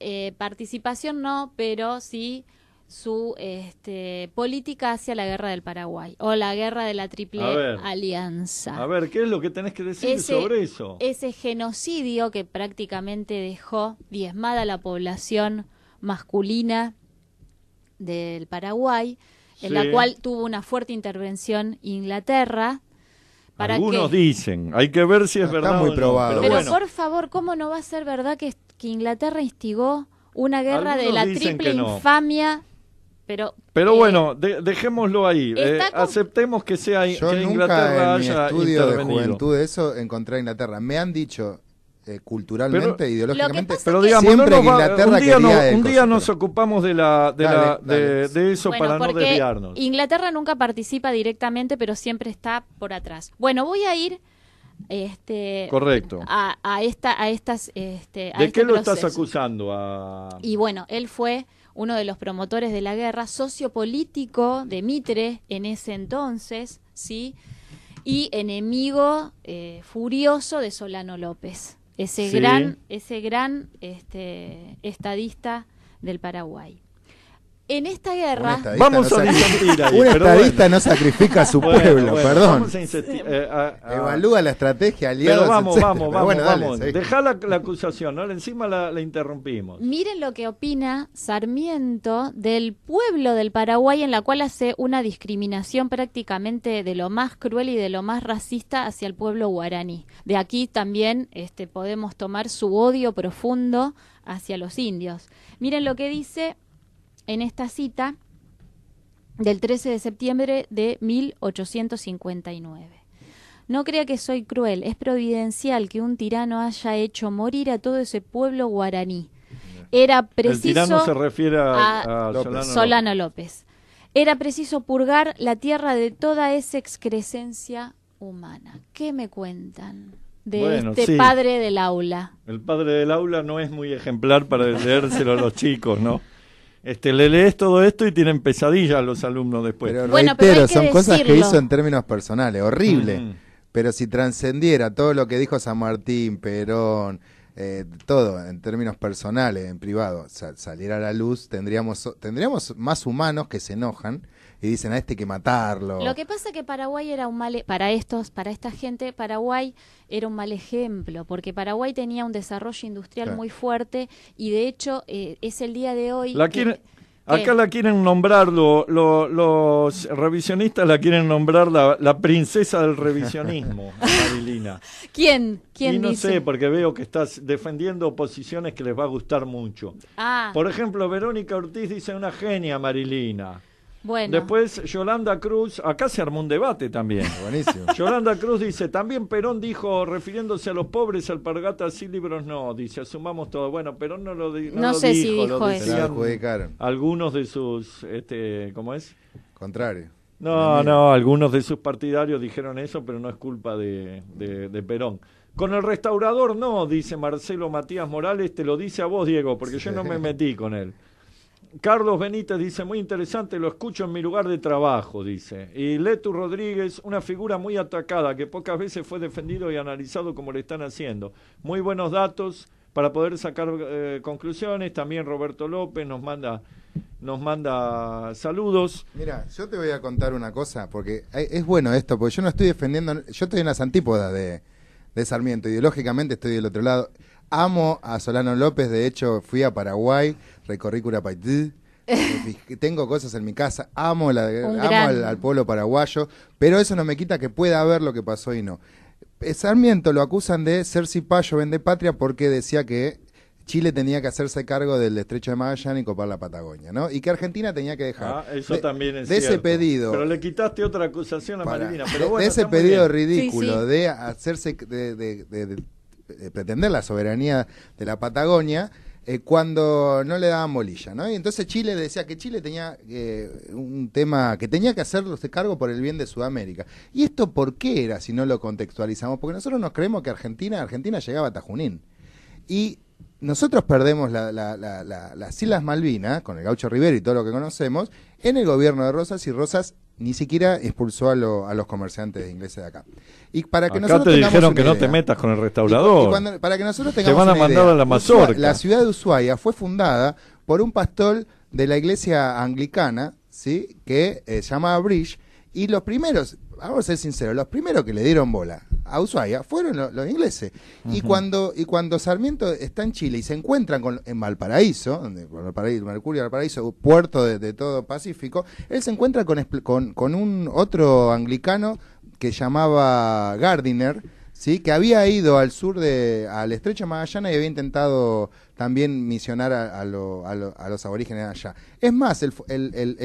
eh, participación, no, pero sí su este, política hacia la guerra del Paraguay o la guerra de la Triple Alianza. A ver, ¿qué es lo que tenés que decir sobre eso? Ese genocidio que prácticamente dejó diezmada la población masculina del Paraguay, en la cual tuvo una fuerte intervención Inglaterra algunos dicen, hay que ver si es Está verdad. muy probado. Pero, por favor, ¿cómo no va a ser verdad que, que Inglaterra instigó una guerra de la triple infamia? Pero, pero eh, bueno, dejémoslo ahí. Eh, aceptemos que sea Yo nunca Inglaterra en mi estudio de juventud eso encontré a Inglaterra. Me han dicho eh, culturalmente, ideológicamente. Pero digamos, que Inglaterra un día, nos ocupamos de, la, de, eso para no desviarnos. Inglaterra nunca participa directamente, pero siempre está por atrás. Bueno, voy a ir este a, esta a estas este, a de este qué lo estás acusando a... y bueno él fue uno de los promotores de la guerra sociopolítico de Mitre en ese entonces sí y enemigo eh, furioso de Solano López ese gran, ese gran este, estadista del Paraguay. En esta guerra. vamos no a ahí, estadista no sacrifica a su pueblo, perdón. Eh, Evalúa la estrategia aliada. Pero vamos, vamos, vamos, la, acusación, ¿no? Encima la, interrumpimos. Miren lo que opina Sarmiento del pueblo del Paraguay, en la cual hace una discriminación prácticamente de lo más cruel y de lo más racista hacia el pueblo guaraní. De aquí también este, podemos tomar su odio profundo hacia los indios. Miren lo que dice en esta cita del 13 de septiembre de 1859. No crea que soy cruel, es providencial que un tirano haya hecho morir a todo ese pueblo guaraní. Era preciso. El tirano se refiere a, Solano, López. Era preciso purgar la tierra de toda esa excrescencia humana. ¿Qué me cuentan? de este padre del aula. El padre del aula no es muy ejemplar para leérselo a los chicos, ¿no? este, le lees todo esto y tienen pesadillas los alumnos después. Pero son cosas que hizo en términos personales, horrible. Mm. Pero si trascendiera todo lo que dijo San Martín, Perón, eh, todo en términos personales, en privado, saliera a la luz, tendríamos, tendríamos más humanos que se enojan y dicen a este que matarlo. Lo que pasa es que Paraguay era un mal, para estos, para esta gente, Paraguay era un mal ejemplo, porque Paraguay tenía un desarrollo industrial muy fuerte y de hecho eh, es el día de hoy... La Acá la quieren nombrar, los revisionistas la quieren nombrar la, princesa del revisionismo, Marilina. ¿Quién? ¿Quién y no sé, porque veo que estás defendiendo posiciones que les va a gustar mucho. Ah. Por ejemplo, Verónica Ortiz dice una genia, Marilina. Después Yolanda Cruz, acá se armó un debate también. Yolanda Cruz dice, también Perón dijo, refiriéndose a los pobres, alpargatas y libros no, dice, asumamos todo. Bueno, Perón no lo, no sé dijo, si dijo eso. algunos de sus, este, ¿cómo es? Contrario. No, no, algunos de sus partidarios dijeron eso, pero no es culpa de, Perón. Con el restaurador no, dice Marcelo Matías Morales, te lo dice a vos, Diego, porque yo no me metí con él. Carlos Benítez dice, muy interesante, lo escucho en mi lugar de trabajo, dice. Y Letu Rodríguez, una figura muy atacada, que pocas veces fue defendido y analizado como le están haciendo. Muy buenos datos para poder sacar eh, conclusiones. También Roberto López nos manda, nos manda saludos. Mira, yo te voy a contar una cosa, porque eh, es bueno esto, porque yo no estoy defendiendo, yo estoy en las antípodas de Sarmiento, ideológicamente estoy del otro lado. Amo a Solano López, de hecho fui a Paraguay, recorrí Curapaití. tengo cosas en mi casa, amo, la, amo al, pueblo paraguayo, pero eso no me quita que pueda ver lo que pasó y no. Eh, Sarmiento lo acusan de ser cipayo, vende patria, porque decía que Chile tenía que hacerse cargo del estrecho de Magallanes y copar la Patagonia, ¿no? Y que Argentina tenía que dejar. Ah, eso también es De ese pedido. Pero le quitaste otra acusación a Para, de ese pedido ridículo de hacerse. de, de eh, pretender la soberanía de la Patagonia, eh, cuando no le daban bolilla, ¿no? Y entonces Chile decía que Chile tenía eh, un tema que tenía que hacerlo de cargo por el bien de Sudamérica. ¿Y esto por qué era si no lo contextualizamos? Porque nosotros nos creemos que Argentina, Argentina llegaba a Tajunín Y nosotros perdemos las Islas Malvinas, con el gaucho Rivero y todo lo que conocemos, en el gobierno de Rosas y Rosas ni siquiera expulsó a, los comerciantes ingleses de acá. Y para que nosotros te dijeron que no te metas con el restaurador. para que nosotros tengamos te van a mandar la la ciudad de Ushuaia fue fundada por un pastor de la iglesia anglicana, ¿sí? que eh, se llamaba Bridge, y los primeros, vamos a ser sinceros, los primeros que le dieron bola a Ushuaia fueron los, ingleses. Y cuando y cuando Sarmiento está en Chile y se encuentran con, en Valparaíso, donde Valparaíso, Mercurio Valparaíso, puerto de, todo Pacífico, él se encuentra con, un otro anglicano que llamaba Gardiner, ¿sí? que había ido al sur de al estrecho Magallanes y había intentado también misionar a, a, los aborígenes allá. Es más, el,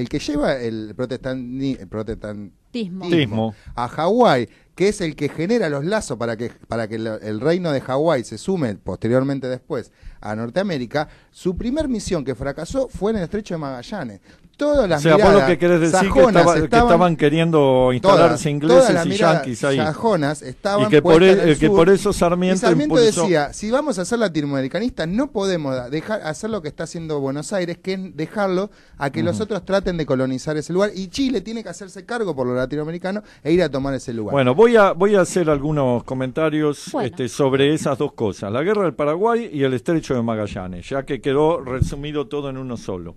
que lleva el, protestantismo a Hawái, que es el que genera los lazos para que, para que el reino de Hawái se sume posteriormente después a Norteamérica, su primer misión que fracasó fue en el estrecho de Magallanes, todas o sea, lo que querés decir que, estaban, que, estaban, queriendo instalarse ingleses y yanquis ahí. Sajonas estaban y que por, e- eso Sarmiento, Sarmiento decía, si vamos a ser latinoamericanistas no podemos dejar hacer lo que está haciendo Buenos Aires, que es dejarlo a que los otros traten de colonizar ese lugar y Chile tiene que hacerse cargo por lo latinoamericano e ir a tomar ese lugar. Bueno, voy a voy a hacer algunos comentarios este, sobre esas dos cosas, la guerra del Paraguay y el estrecho de Magallanes, ya que quedó resumido todo en uno solo.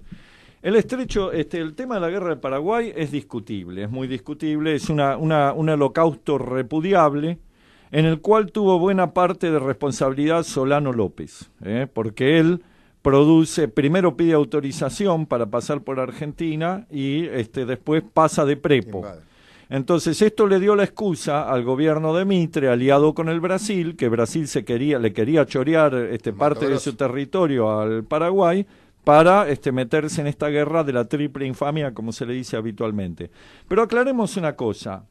El estrecho, este, el tema de la guerra de Paraguay es discutible, es muy discutible, es un holocausto repudiable en el cual tuvo buena parte de responsabilidad Solano López, ¿eh? porque él produce, primero pide autorización para pasar por Argentina y este, después pasa de prepo. Entonces esto le dio la excusa al gobierno de Mitre, aliado con el Brasil, que Brasil se quería, le quería chorear este, parte de su territorio al Paraguay, para este, meterse en esta guerra de la triple infamia, como se le dice habitualmente. Pero aclaremos una cosa.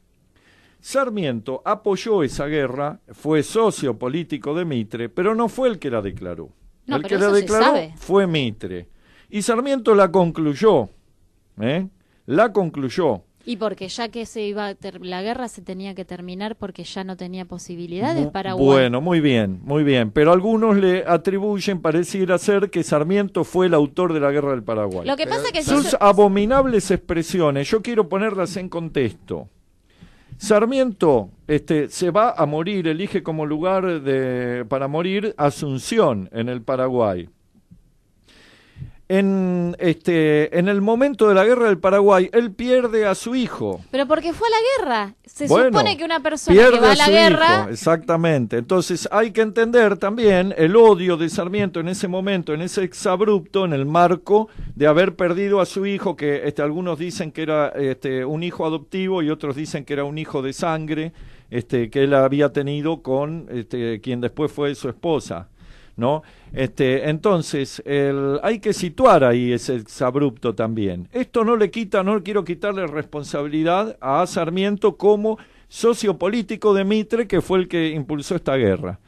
Sarmiento apoyó esa guerra, fue socio político de Mitre, pero no fue el que la declaró. el que la declaró fue Mitre. Y Sarmiento la concluyó. ¿eh? La concluyó. Y porque ya que se iba a la guerra se tenía que terminar porque ya no tenía posibilidades para Bueno, muy bien, muy bien. Pero algunos le atribuyen, pareciera ser, que Sarmiento fue el autor de la guerra del Paraguay. Sus abominables expresiones, yo quiero ponerlas en contexto. Sarmiento este, se va a morir, elige como lugar de, para morir Asunción en el Paraguay en, este, en el momento de la guerra del Paraguay, él pierde a su hijo. Pero porque fue a la guerra. Se supone que una persona que va a la guerra. Hijo, exactamente. Entonces hay que entender también el odio de Sarmiento en ese momento, en ese exabrupto, en el marco de haber perdido a su hijo, que este, algunos dicen que era este, un hijo adoptivo y otros dicen que era un hijo de sangre este, que él había tenido con este, quien después fue su esposa. ¿no? Este, entonces, hay que situar ahí ese exabrupto también. Esto no le quita, no quiero quitarle responsabilidad a Sarmiento como socio político de Mitre, que fue el que impulsó esta guerra.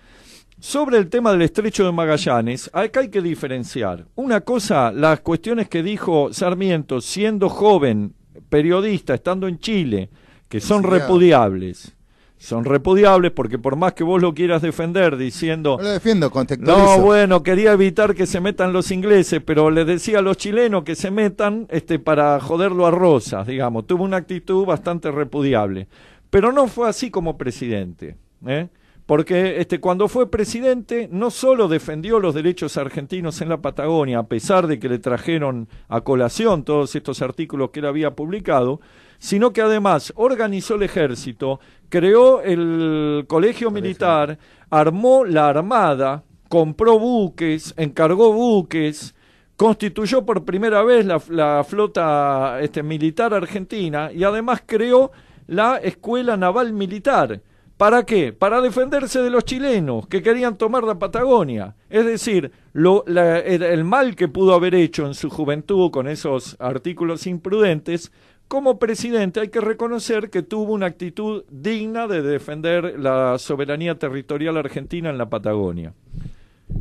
Sobre el tema del estrecho de Magallanes, acá hay que diferenciar. Una cosa, las cuestiones que dijo Sarmiento, siendo joven, periodista, estando en Chile, que son repudiables son repudiables porque por más que vos lo quieras defender diciendo lo defiendo no bueno quería evitar que se metan los ingleses pero les decía a los chilenos que se metan este para joderlo a Rosas digamos tuvo una actitud bastante repudiable pero no fue así como presidente ¿eh? porque este cuando fue presidente no solo defendió los derechos argentinos en la Patagonia a pesar de que le trajeron a colación todos estos artículos que él había publicado sino que además organizó el ejército, creó el colegio militar, armó la armada, compró buques, encargó buques, constituyó por primera vez la, flota este, militar argentina y además creó la escuela naval militar. ¿Para qué? Para defenderse de los chilenos que querían tomar la Patagonia. Es decir, lo, el mal que pudo haber hecho en su juventud con esos artículos imprudentes, como presidente hay que reconocer que tuvo una actitud digna de defender la soberanía territorial argentina en la Patagonia.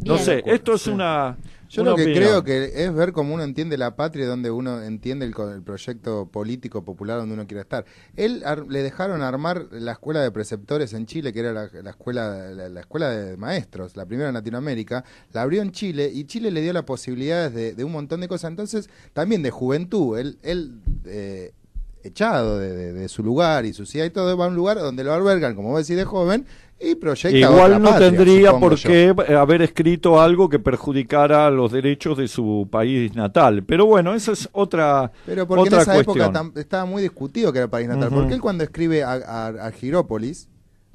No sé, esto es una yo lo que creo que es ver cómo uno entiende la patria, donde uno entiende el, el proyecto político popular donde uno quiere estar. Él le dejaron armar la escuela de preceptores en Chile, que era la, escuela la, escuela de maestros, la primera en Latinoamérica, la abrió en Chile y Chile le dio las posibilidades de, un montón de cosas. Entonces, también de juventud, él, él eh, echado de, su lugar y su ciudad y todo, va a un lugar donde lo albergan, como vos decís, de joven y proyecta Igual no tendría por qué haber escrito algo que perjudicara los derechos de su país natal. Pero bueno, esa es otra Pero porque en esa época estaba muy discutido que era el país natal. Porque él cuando escribe a, a,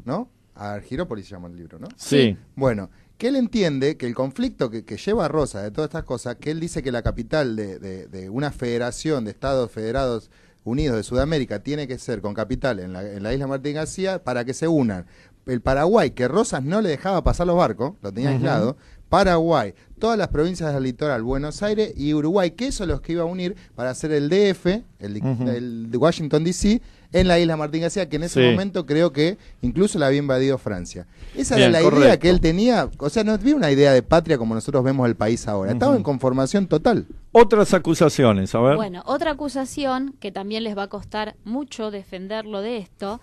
¿no? A se llama el libro, ¿no? Sí. Bueno, que él entiende que el conflicto que, lleva a Rosa de todas estas cosas, que él dice que la capital de una federación de estados federados Unidos de Sudamérica tiene que ser con capital en la, isla Martín García para que se unan. El Paraguay, que Rosas no le dejaba pasar los barcos, lo tenía aislado, Paraguay, todas las provincias del litoral, Buenos Aires y Uruguay, que eso los que iba a unir para hacer el DF, el, el Washington DC en la isla Martín García, que en ese momento creo que incluso la había invadido Francia. Esa era la idea que él tenía, o sea, no había una idea de patria como nosotros vemos el país ahora, estaba en conformación total. Otras acusaciones, a ver. Bueno, otra acusación que también les va a costar mucho defenderlo de esto,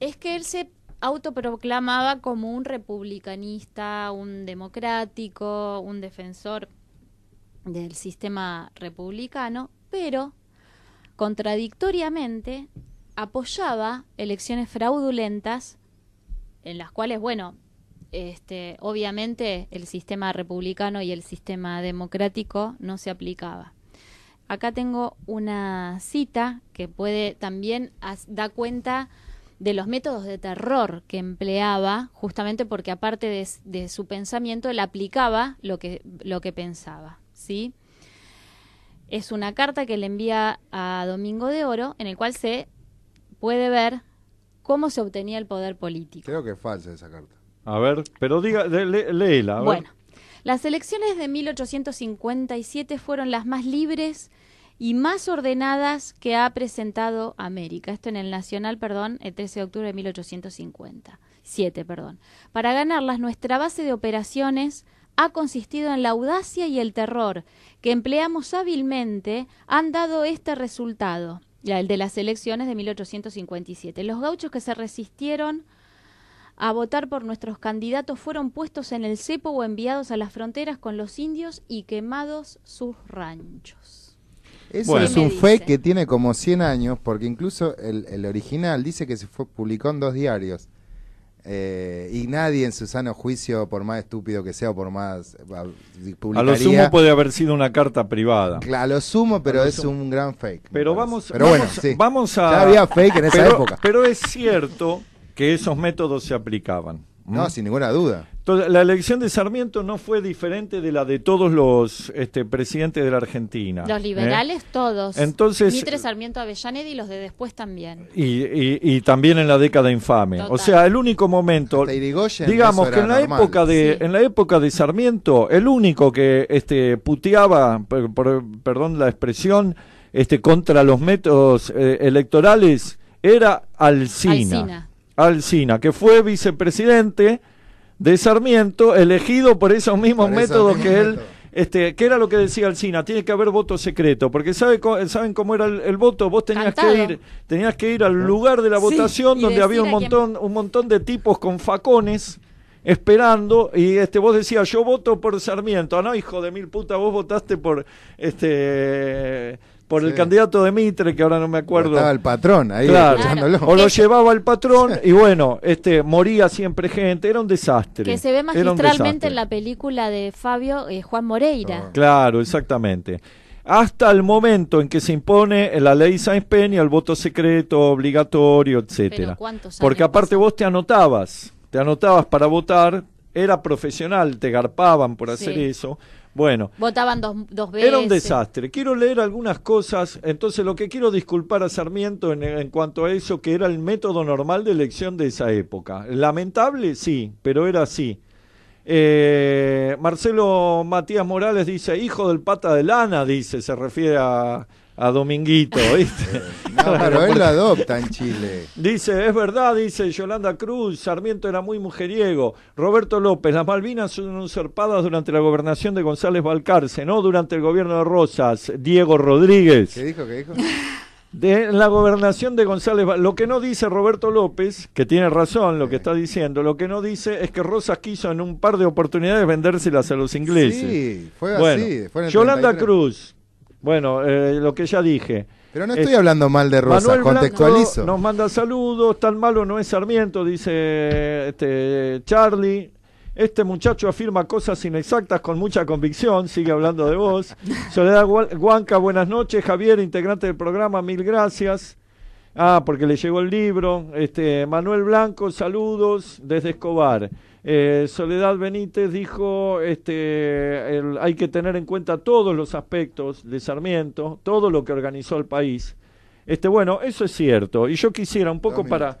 es que él se autoproclamaba como un republicanista, un democrático, un defensor del sistema republicano, pero contradictoriamente apoyaba elecciones fraudulentas en las cuales, bueno, este, obviamente el sistema republicano y el sistema democrático no se aplicaba. Acá tengo una cita que puede también dar cuenta de los métodos de terror que empleaba, justamente porque aparte de, su pensamiento, él aplicaba lo que, lo que pensaba. ¿sí? Es una carta que le envía a Domingo de Oro, en el cual se puede ver cómo se obtenía el poder político. Creo que es falsa esa carta. A ver, pero diga, léela. Bueno, las elecciones de 1857 fueron las más libres y más ordenadas que ha presentado América. Esto en el Nacional, perdón, el 13 de octubre de 1857, perdón. Para ganarlas, nuestra base de operaciones ha consistido en la audacia y el terror que empleamos hábilmente han dado este resultado el de las elecciones de 1857. Los gauchos que se resistieron a votar por nuestros candidatos fueron puestos en el cepo o enviados a las fronteras con los indios y quemados sus ranchos. Eso es un fake que tiene como 100 años, porque incluso el, original dice que se fue, publicó en dos diarios. Eh, y nadie en su sano juicio, por más estúpido que sea o por más... a lo sumo puede haber sido una carta privada. A lo sumo, pero es un gran fake. Pero vamos, pero a... había fake en esa época. Pero es cierto que esos métodos se aplicaban. No, sin ninguna duda. Entonces, la elección de Sarmiento no fue diferente de la de todos los este, presidentes de la Argentina. Los ¿eh? liberales, todos. Entonces, Mitre Sarmiento Avellaneda y los de después también. Y, también en la década infame. O sea, el único momento. Digamos que en la, época de, en la época de Sarmiento, el único que este, puteaba, perdón la expresión, este, contra los métodos eh, electorales era Alcina. Alcina. Alcina, que fue vicepresidente de Sarmiento, elegido por esos mismos métodos que él... Este, ¿Qué era lo que decía Alcina? Tiene que haber voto secreto, porque ¿saben cómo era el, voto? Vos tenías que, ir, tenías que ir al lugar de la votación donde había un montón, un montón de tipos con facones esperando y este vos decías yo voto por Sarmiento, ah, no hijo de mil putas, vos votaste por este por el candidato de Mitre, que ahora no me acuerdo. estaba el patrón ahí claro. O lo llevaba al patrón y bueno, este moría siempre gente, era un desastre. Que se ve magistralmente en la película de Fabio eh, Juan Moreira. Ah. Claro, exactamente hasta el momento en que se impone la ley Sáenz Peña, el voto secreto, obligatorio, etcétera. Porque aparte vos te anotabas, te anotabas para votar, era profesional, te garpaban por hacer eso. Bueno. Votaban dos, dos, veces. Era un desastre. Quiero leer algunas cosas. Entonces, lo que quiero disculpar a Sarmiento en, cuanto a eso, que era el método normal de elección de esa época. Lamentable, sí, pero era así. Eh, Marcelo Matías Morales dice, hijo del pata de lana, dice, se refiere a, a Dominguito, ¿viste? no, pero él lo adopta en Chile. Dice, es verdad, dice Yolanda Cruz, Sarmiento era muy mujeriego. Roberto López, las Malvinas son usurpadas durante la gobernación de González Balcarce, no durante el gobierno de Rosas, Diego Rodríguez. ¿Qué dijo? ¿Qué dijo? De la gobernación de González, lo que no dice Roberto López, que tiene razón lo que está diciendo, lo que no dice es que Rosas quiso en un par de oportunidades vendérselas a los ingleses. Sí, fue así. Yolanda Cruz, bueno, eh, lo que ya dije. Pero no estoy hablando mal de Rosa. Manuel contextualizo. Blanco nos manda saludos, tan malo no es Sarmiento, dice este, Charlie. Este muchacho afirma cosas inexactas con mucha convicción, sigue hablando de vos. Soledad Huanca, buenas noches. Javier, integrante del programa, mil gracias. Ah, porque le llegó el libro. Este, Manuel Blanco, saludos desde Escobar. Eh, Soledad Benítez dijo, este, hay que tener en cuenta todos los aspectos de Sarmiento, todo lo que organizó el país. Este, bueno, eso es cierto. Y yo quisiera un poco para...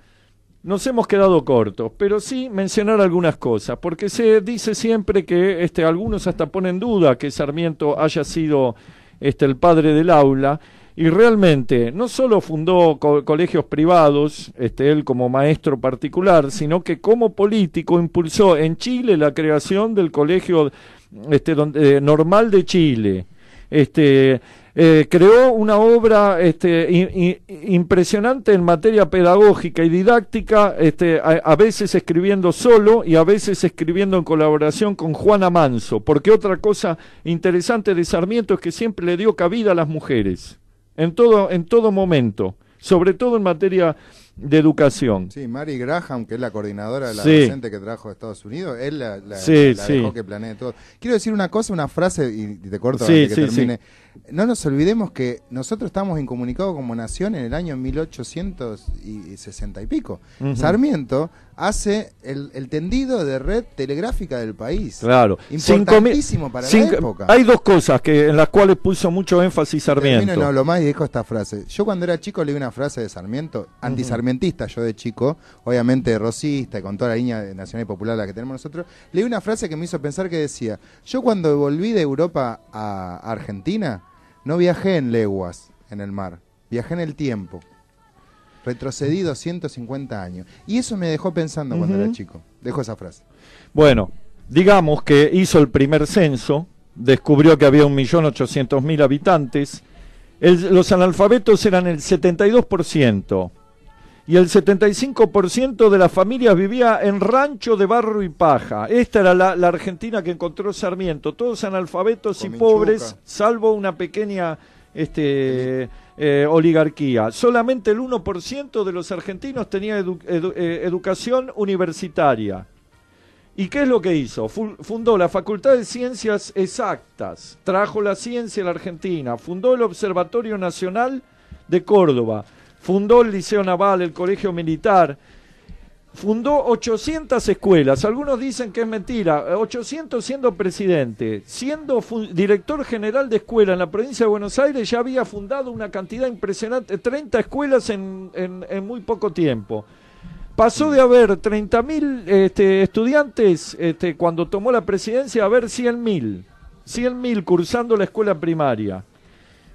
Nos hemos quedado cortos, pero sí mencionar algunas cosas, porque se dice siempre que este, algunos hasta ponen duda que Sarmiento haya sido este, el padre del aula. Y realmente no solo fundó colegios privados, este, él como maestro particular, sino que como político impulsó en Chile la creación del Colegio este, eh, Normal de Chile. Este, eh, creó una obra este, impresionante en materia pedagógica y didáctica, a, veces escribiendo solo y a veces escribiendo en colaboración con Juana Manso, porque otra cosa interesante de Sarmiento es que siempre le dio cabida a las mujeres en todo, en todo momento, sobre todo en materia de educación. Sí, Mary Graham, que es la coordinadora de la docente que trajo en Estados Unidos, él la, dejó que planee todo. Quiero decir una cosa, una frase, y te corto antes que termine. No nos olvidemos que nosotros estamos incomunicados como nación en el año 1860 y pico. Sarmiento hace el, tendido de red telegráfica del país. Claro. Importantísimo para la época. Hay dos cosas que, en las cuales puso mucho énfasis Sarmiento. no lo más y dijo esta frase. Yo cuando era chico leí una frase de Sarmiento, antisarmientista yo de chico, obviamente rosista y con toda la línea de nacional y popular la que tenemos nosotros, leí una frase que me hizo pensar que decía, yo cuando volví de Europa a Argentina, no viajé en leguas en el mar, viajé en el tiempo. Retrocedí 250 años. Y eso me dejó pensando cuando era chico. dejó esa frase. Bueno, digamos que hizo el primer censo, descubrió que había 1.800.000 habitantes. los analfabetos eran el 72% y el 75% de las familias vivía en rancho de barro y paja. Esta era la, Argentina que encontró Sarmiento, todos analfabetos y pobres, salvo una pequeña este, eh, oligarquía. Solamente el 1% de los argentinos tenía eh, educación universitaria. ¿Y qué es lo que hizo? Fundó la Facultad de Ciencias Exactas, trajo la ciencia a la Argentina, fundó el Observatorio Nacional de Córdoba, fundó el Liceo Naval, el Colegio Militar, fundó 800 escuelas. Algunos dicen que es mentira. 800 siendo presidente, siendo director general de escuela en la provincia de Buenos Aires, ya había fundado una cantidad impresionante, 30 escuelas en, en, muy poco tiempo. Pasó de haber 30.000 este, estudiantes este, cuando tomó la presidencia a haber 100.000. 100.000 cursando la escuela primaria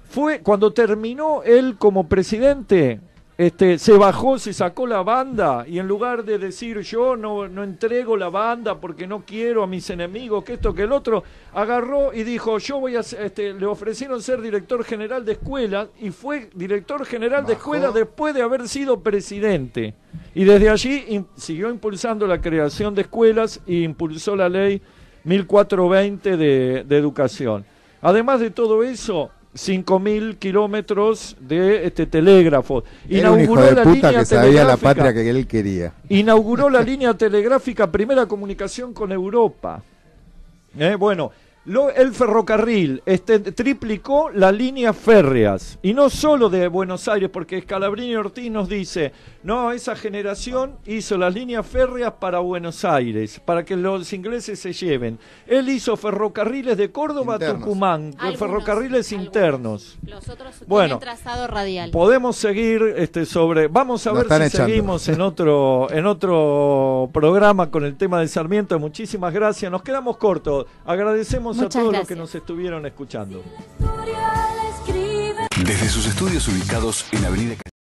fue cuando terminó él como presidente, este, se bajó, se sacó la banda y en lugar de decir yo no, entrego la banda porque no quiero a mis enemigos, que esto, que el otro, agarró y dijo yo voy a, este, le ofrecieron ser director general de escuelas y fue director general de escuelas después de haber sido presidente. Y desde allí siguió impulsando la creación de escuelas e impulsó la ley 1420 de, de educación. Además de todo eso, 5.000 kilómetros de este telégrafo. Inauguró la línea que sabía la patria que él quería. Inauguró la línea telegráfica, primera comunicación con Europa. Eh, bueno, el ferrocarril este, triplicó las líneas férreas y no solo de Buenos Aires, porque Scalabrini Ortiz nos dice, no, esa generación hizo las líneas férreas para Buenos Aires, para que los ingleses se lleven. Él hizo ferrocarriles de Córdoba a Tucumán, ferrocarriles internos. Los otros bueno, trazado radial. Podemos seguir este, sobre, vamos a ver si seguimos en otro, en otro programa con el tema de Sarmiento. Muchísimas gracias. Nos quedamos cortos. Agradecemos a todos los que nos estuvieron escuchando. Desde sus estudios ubicados en Avenida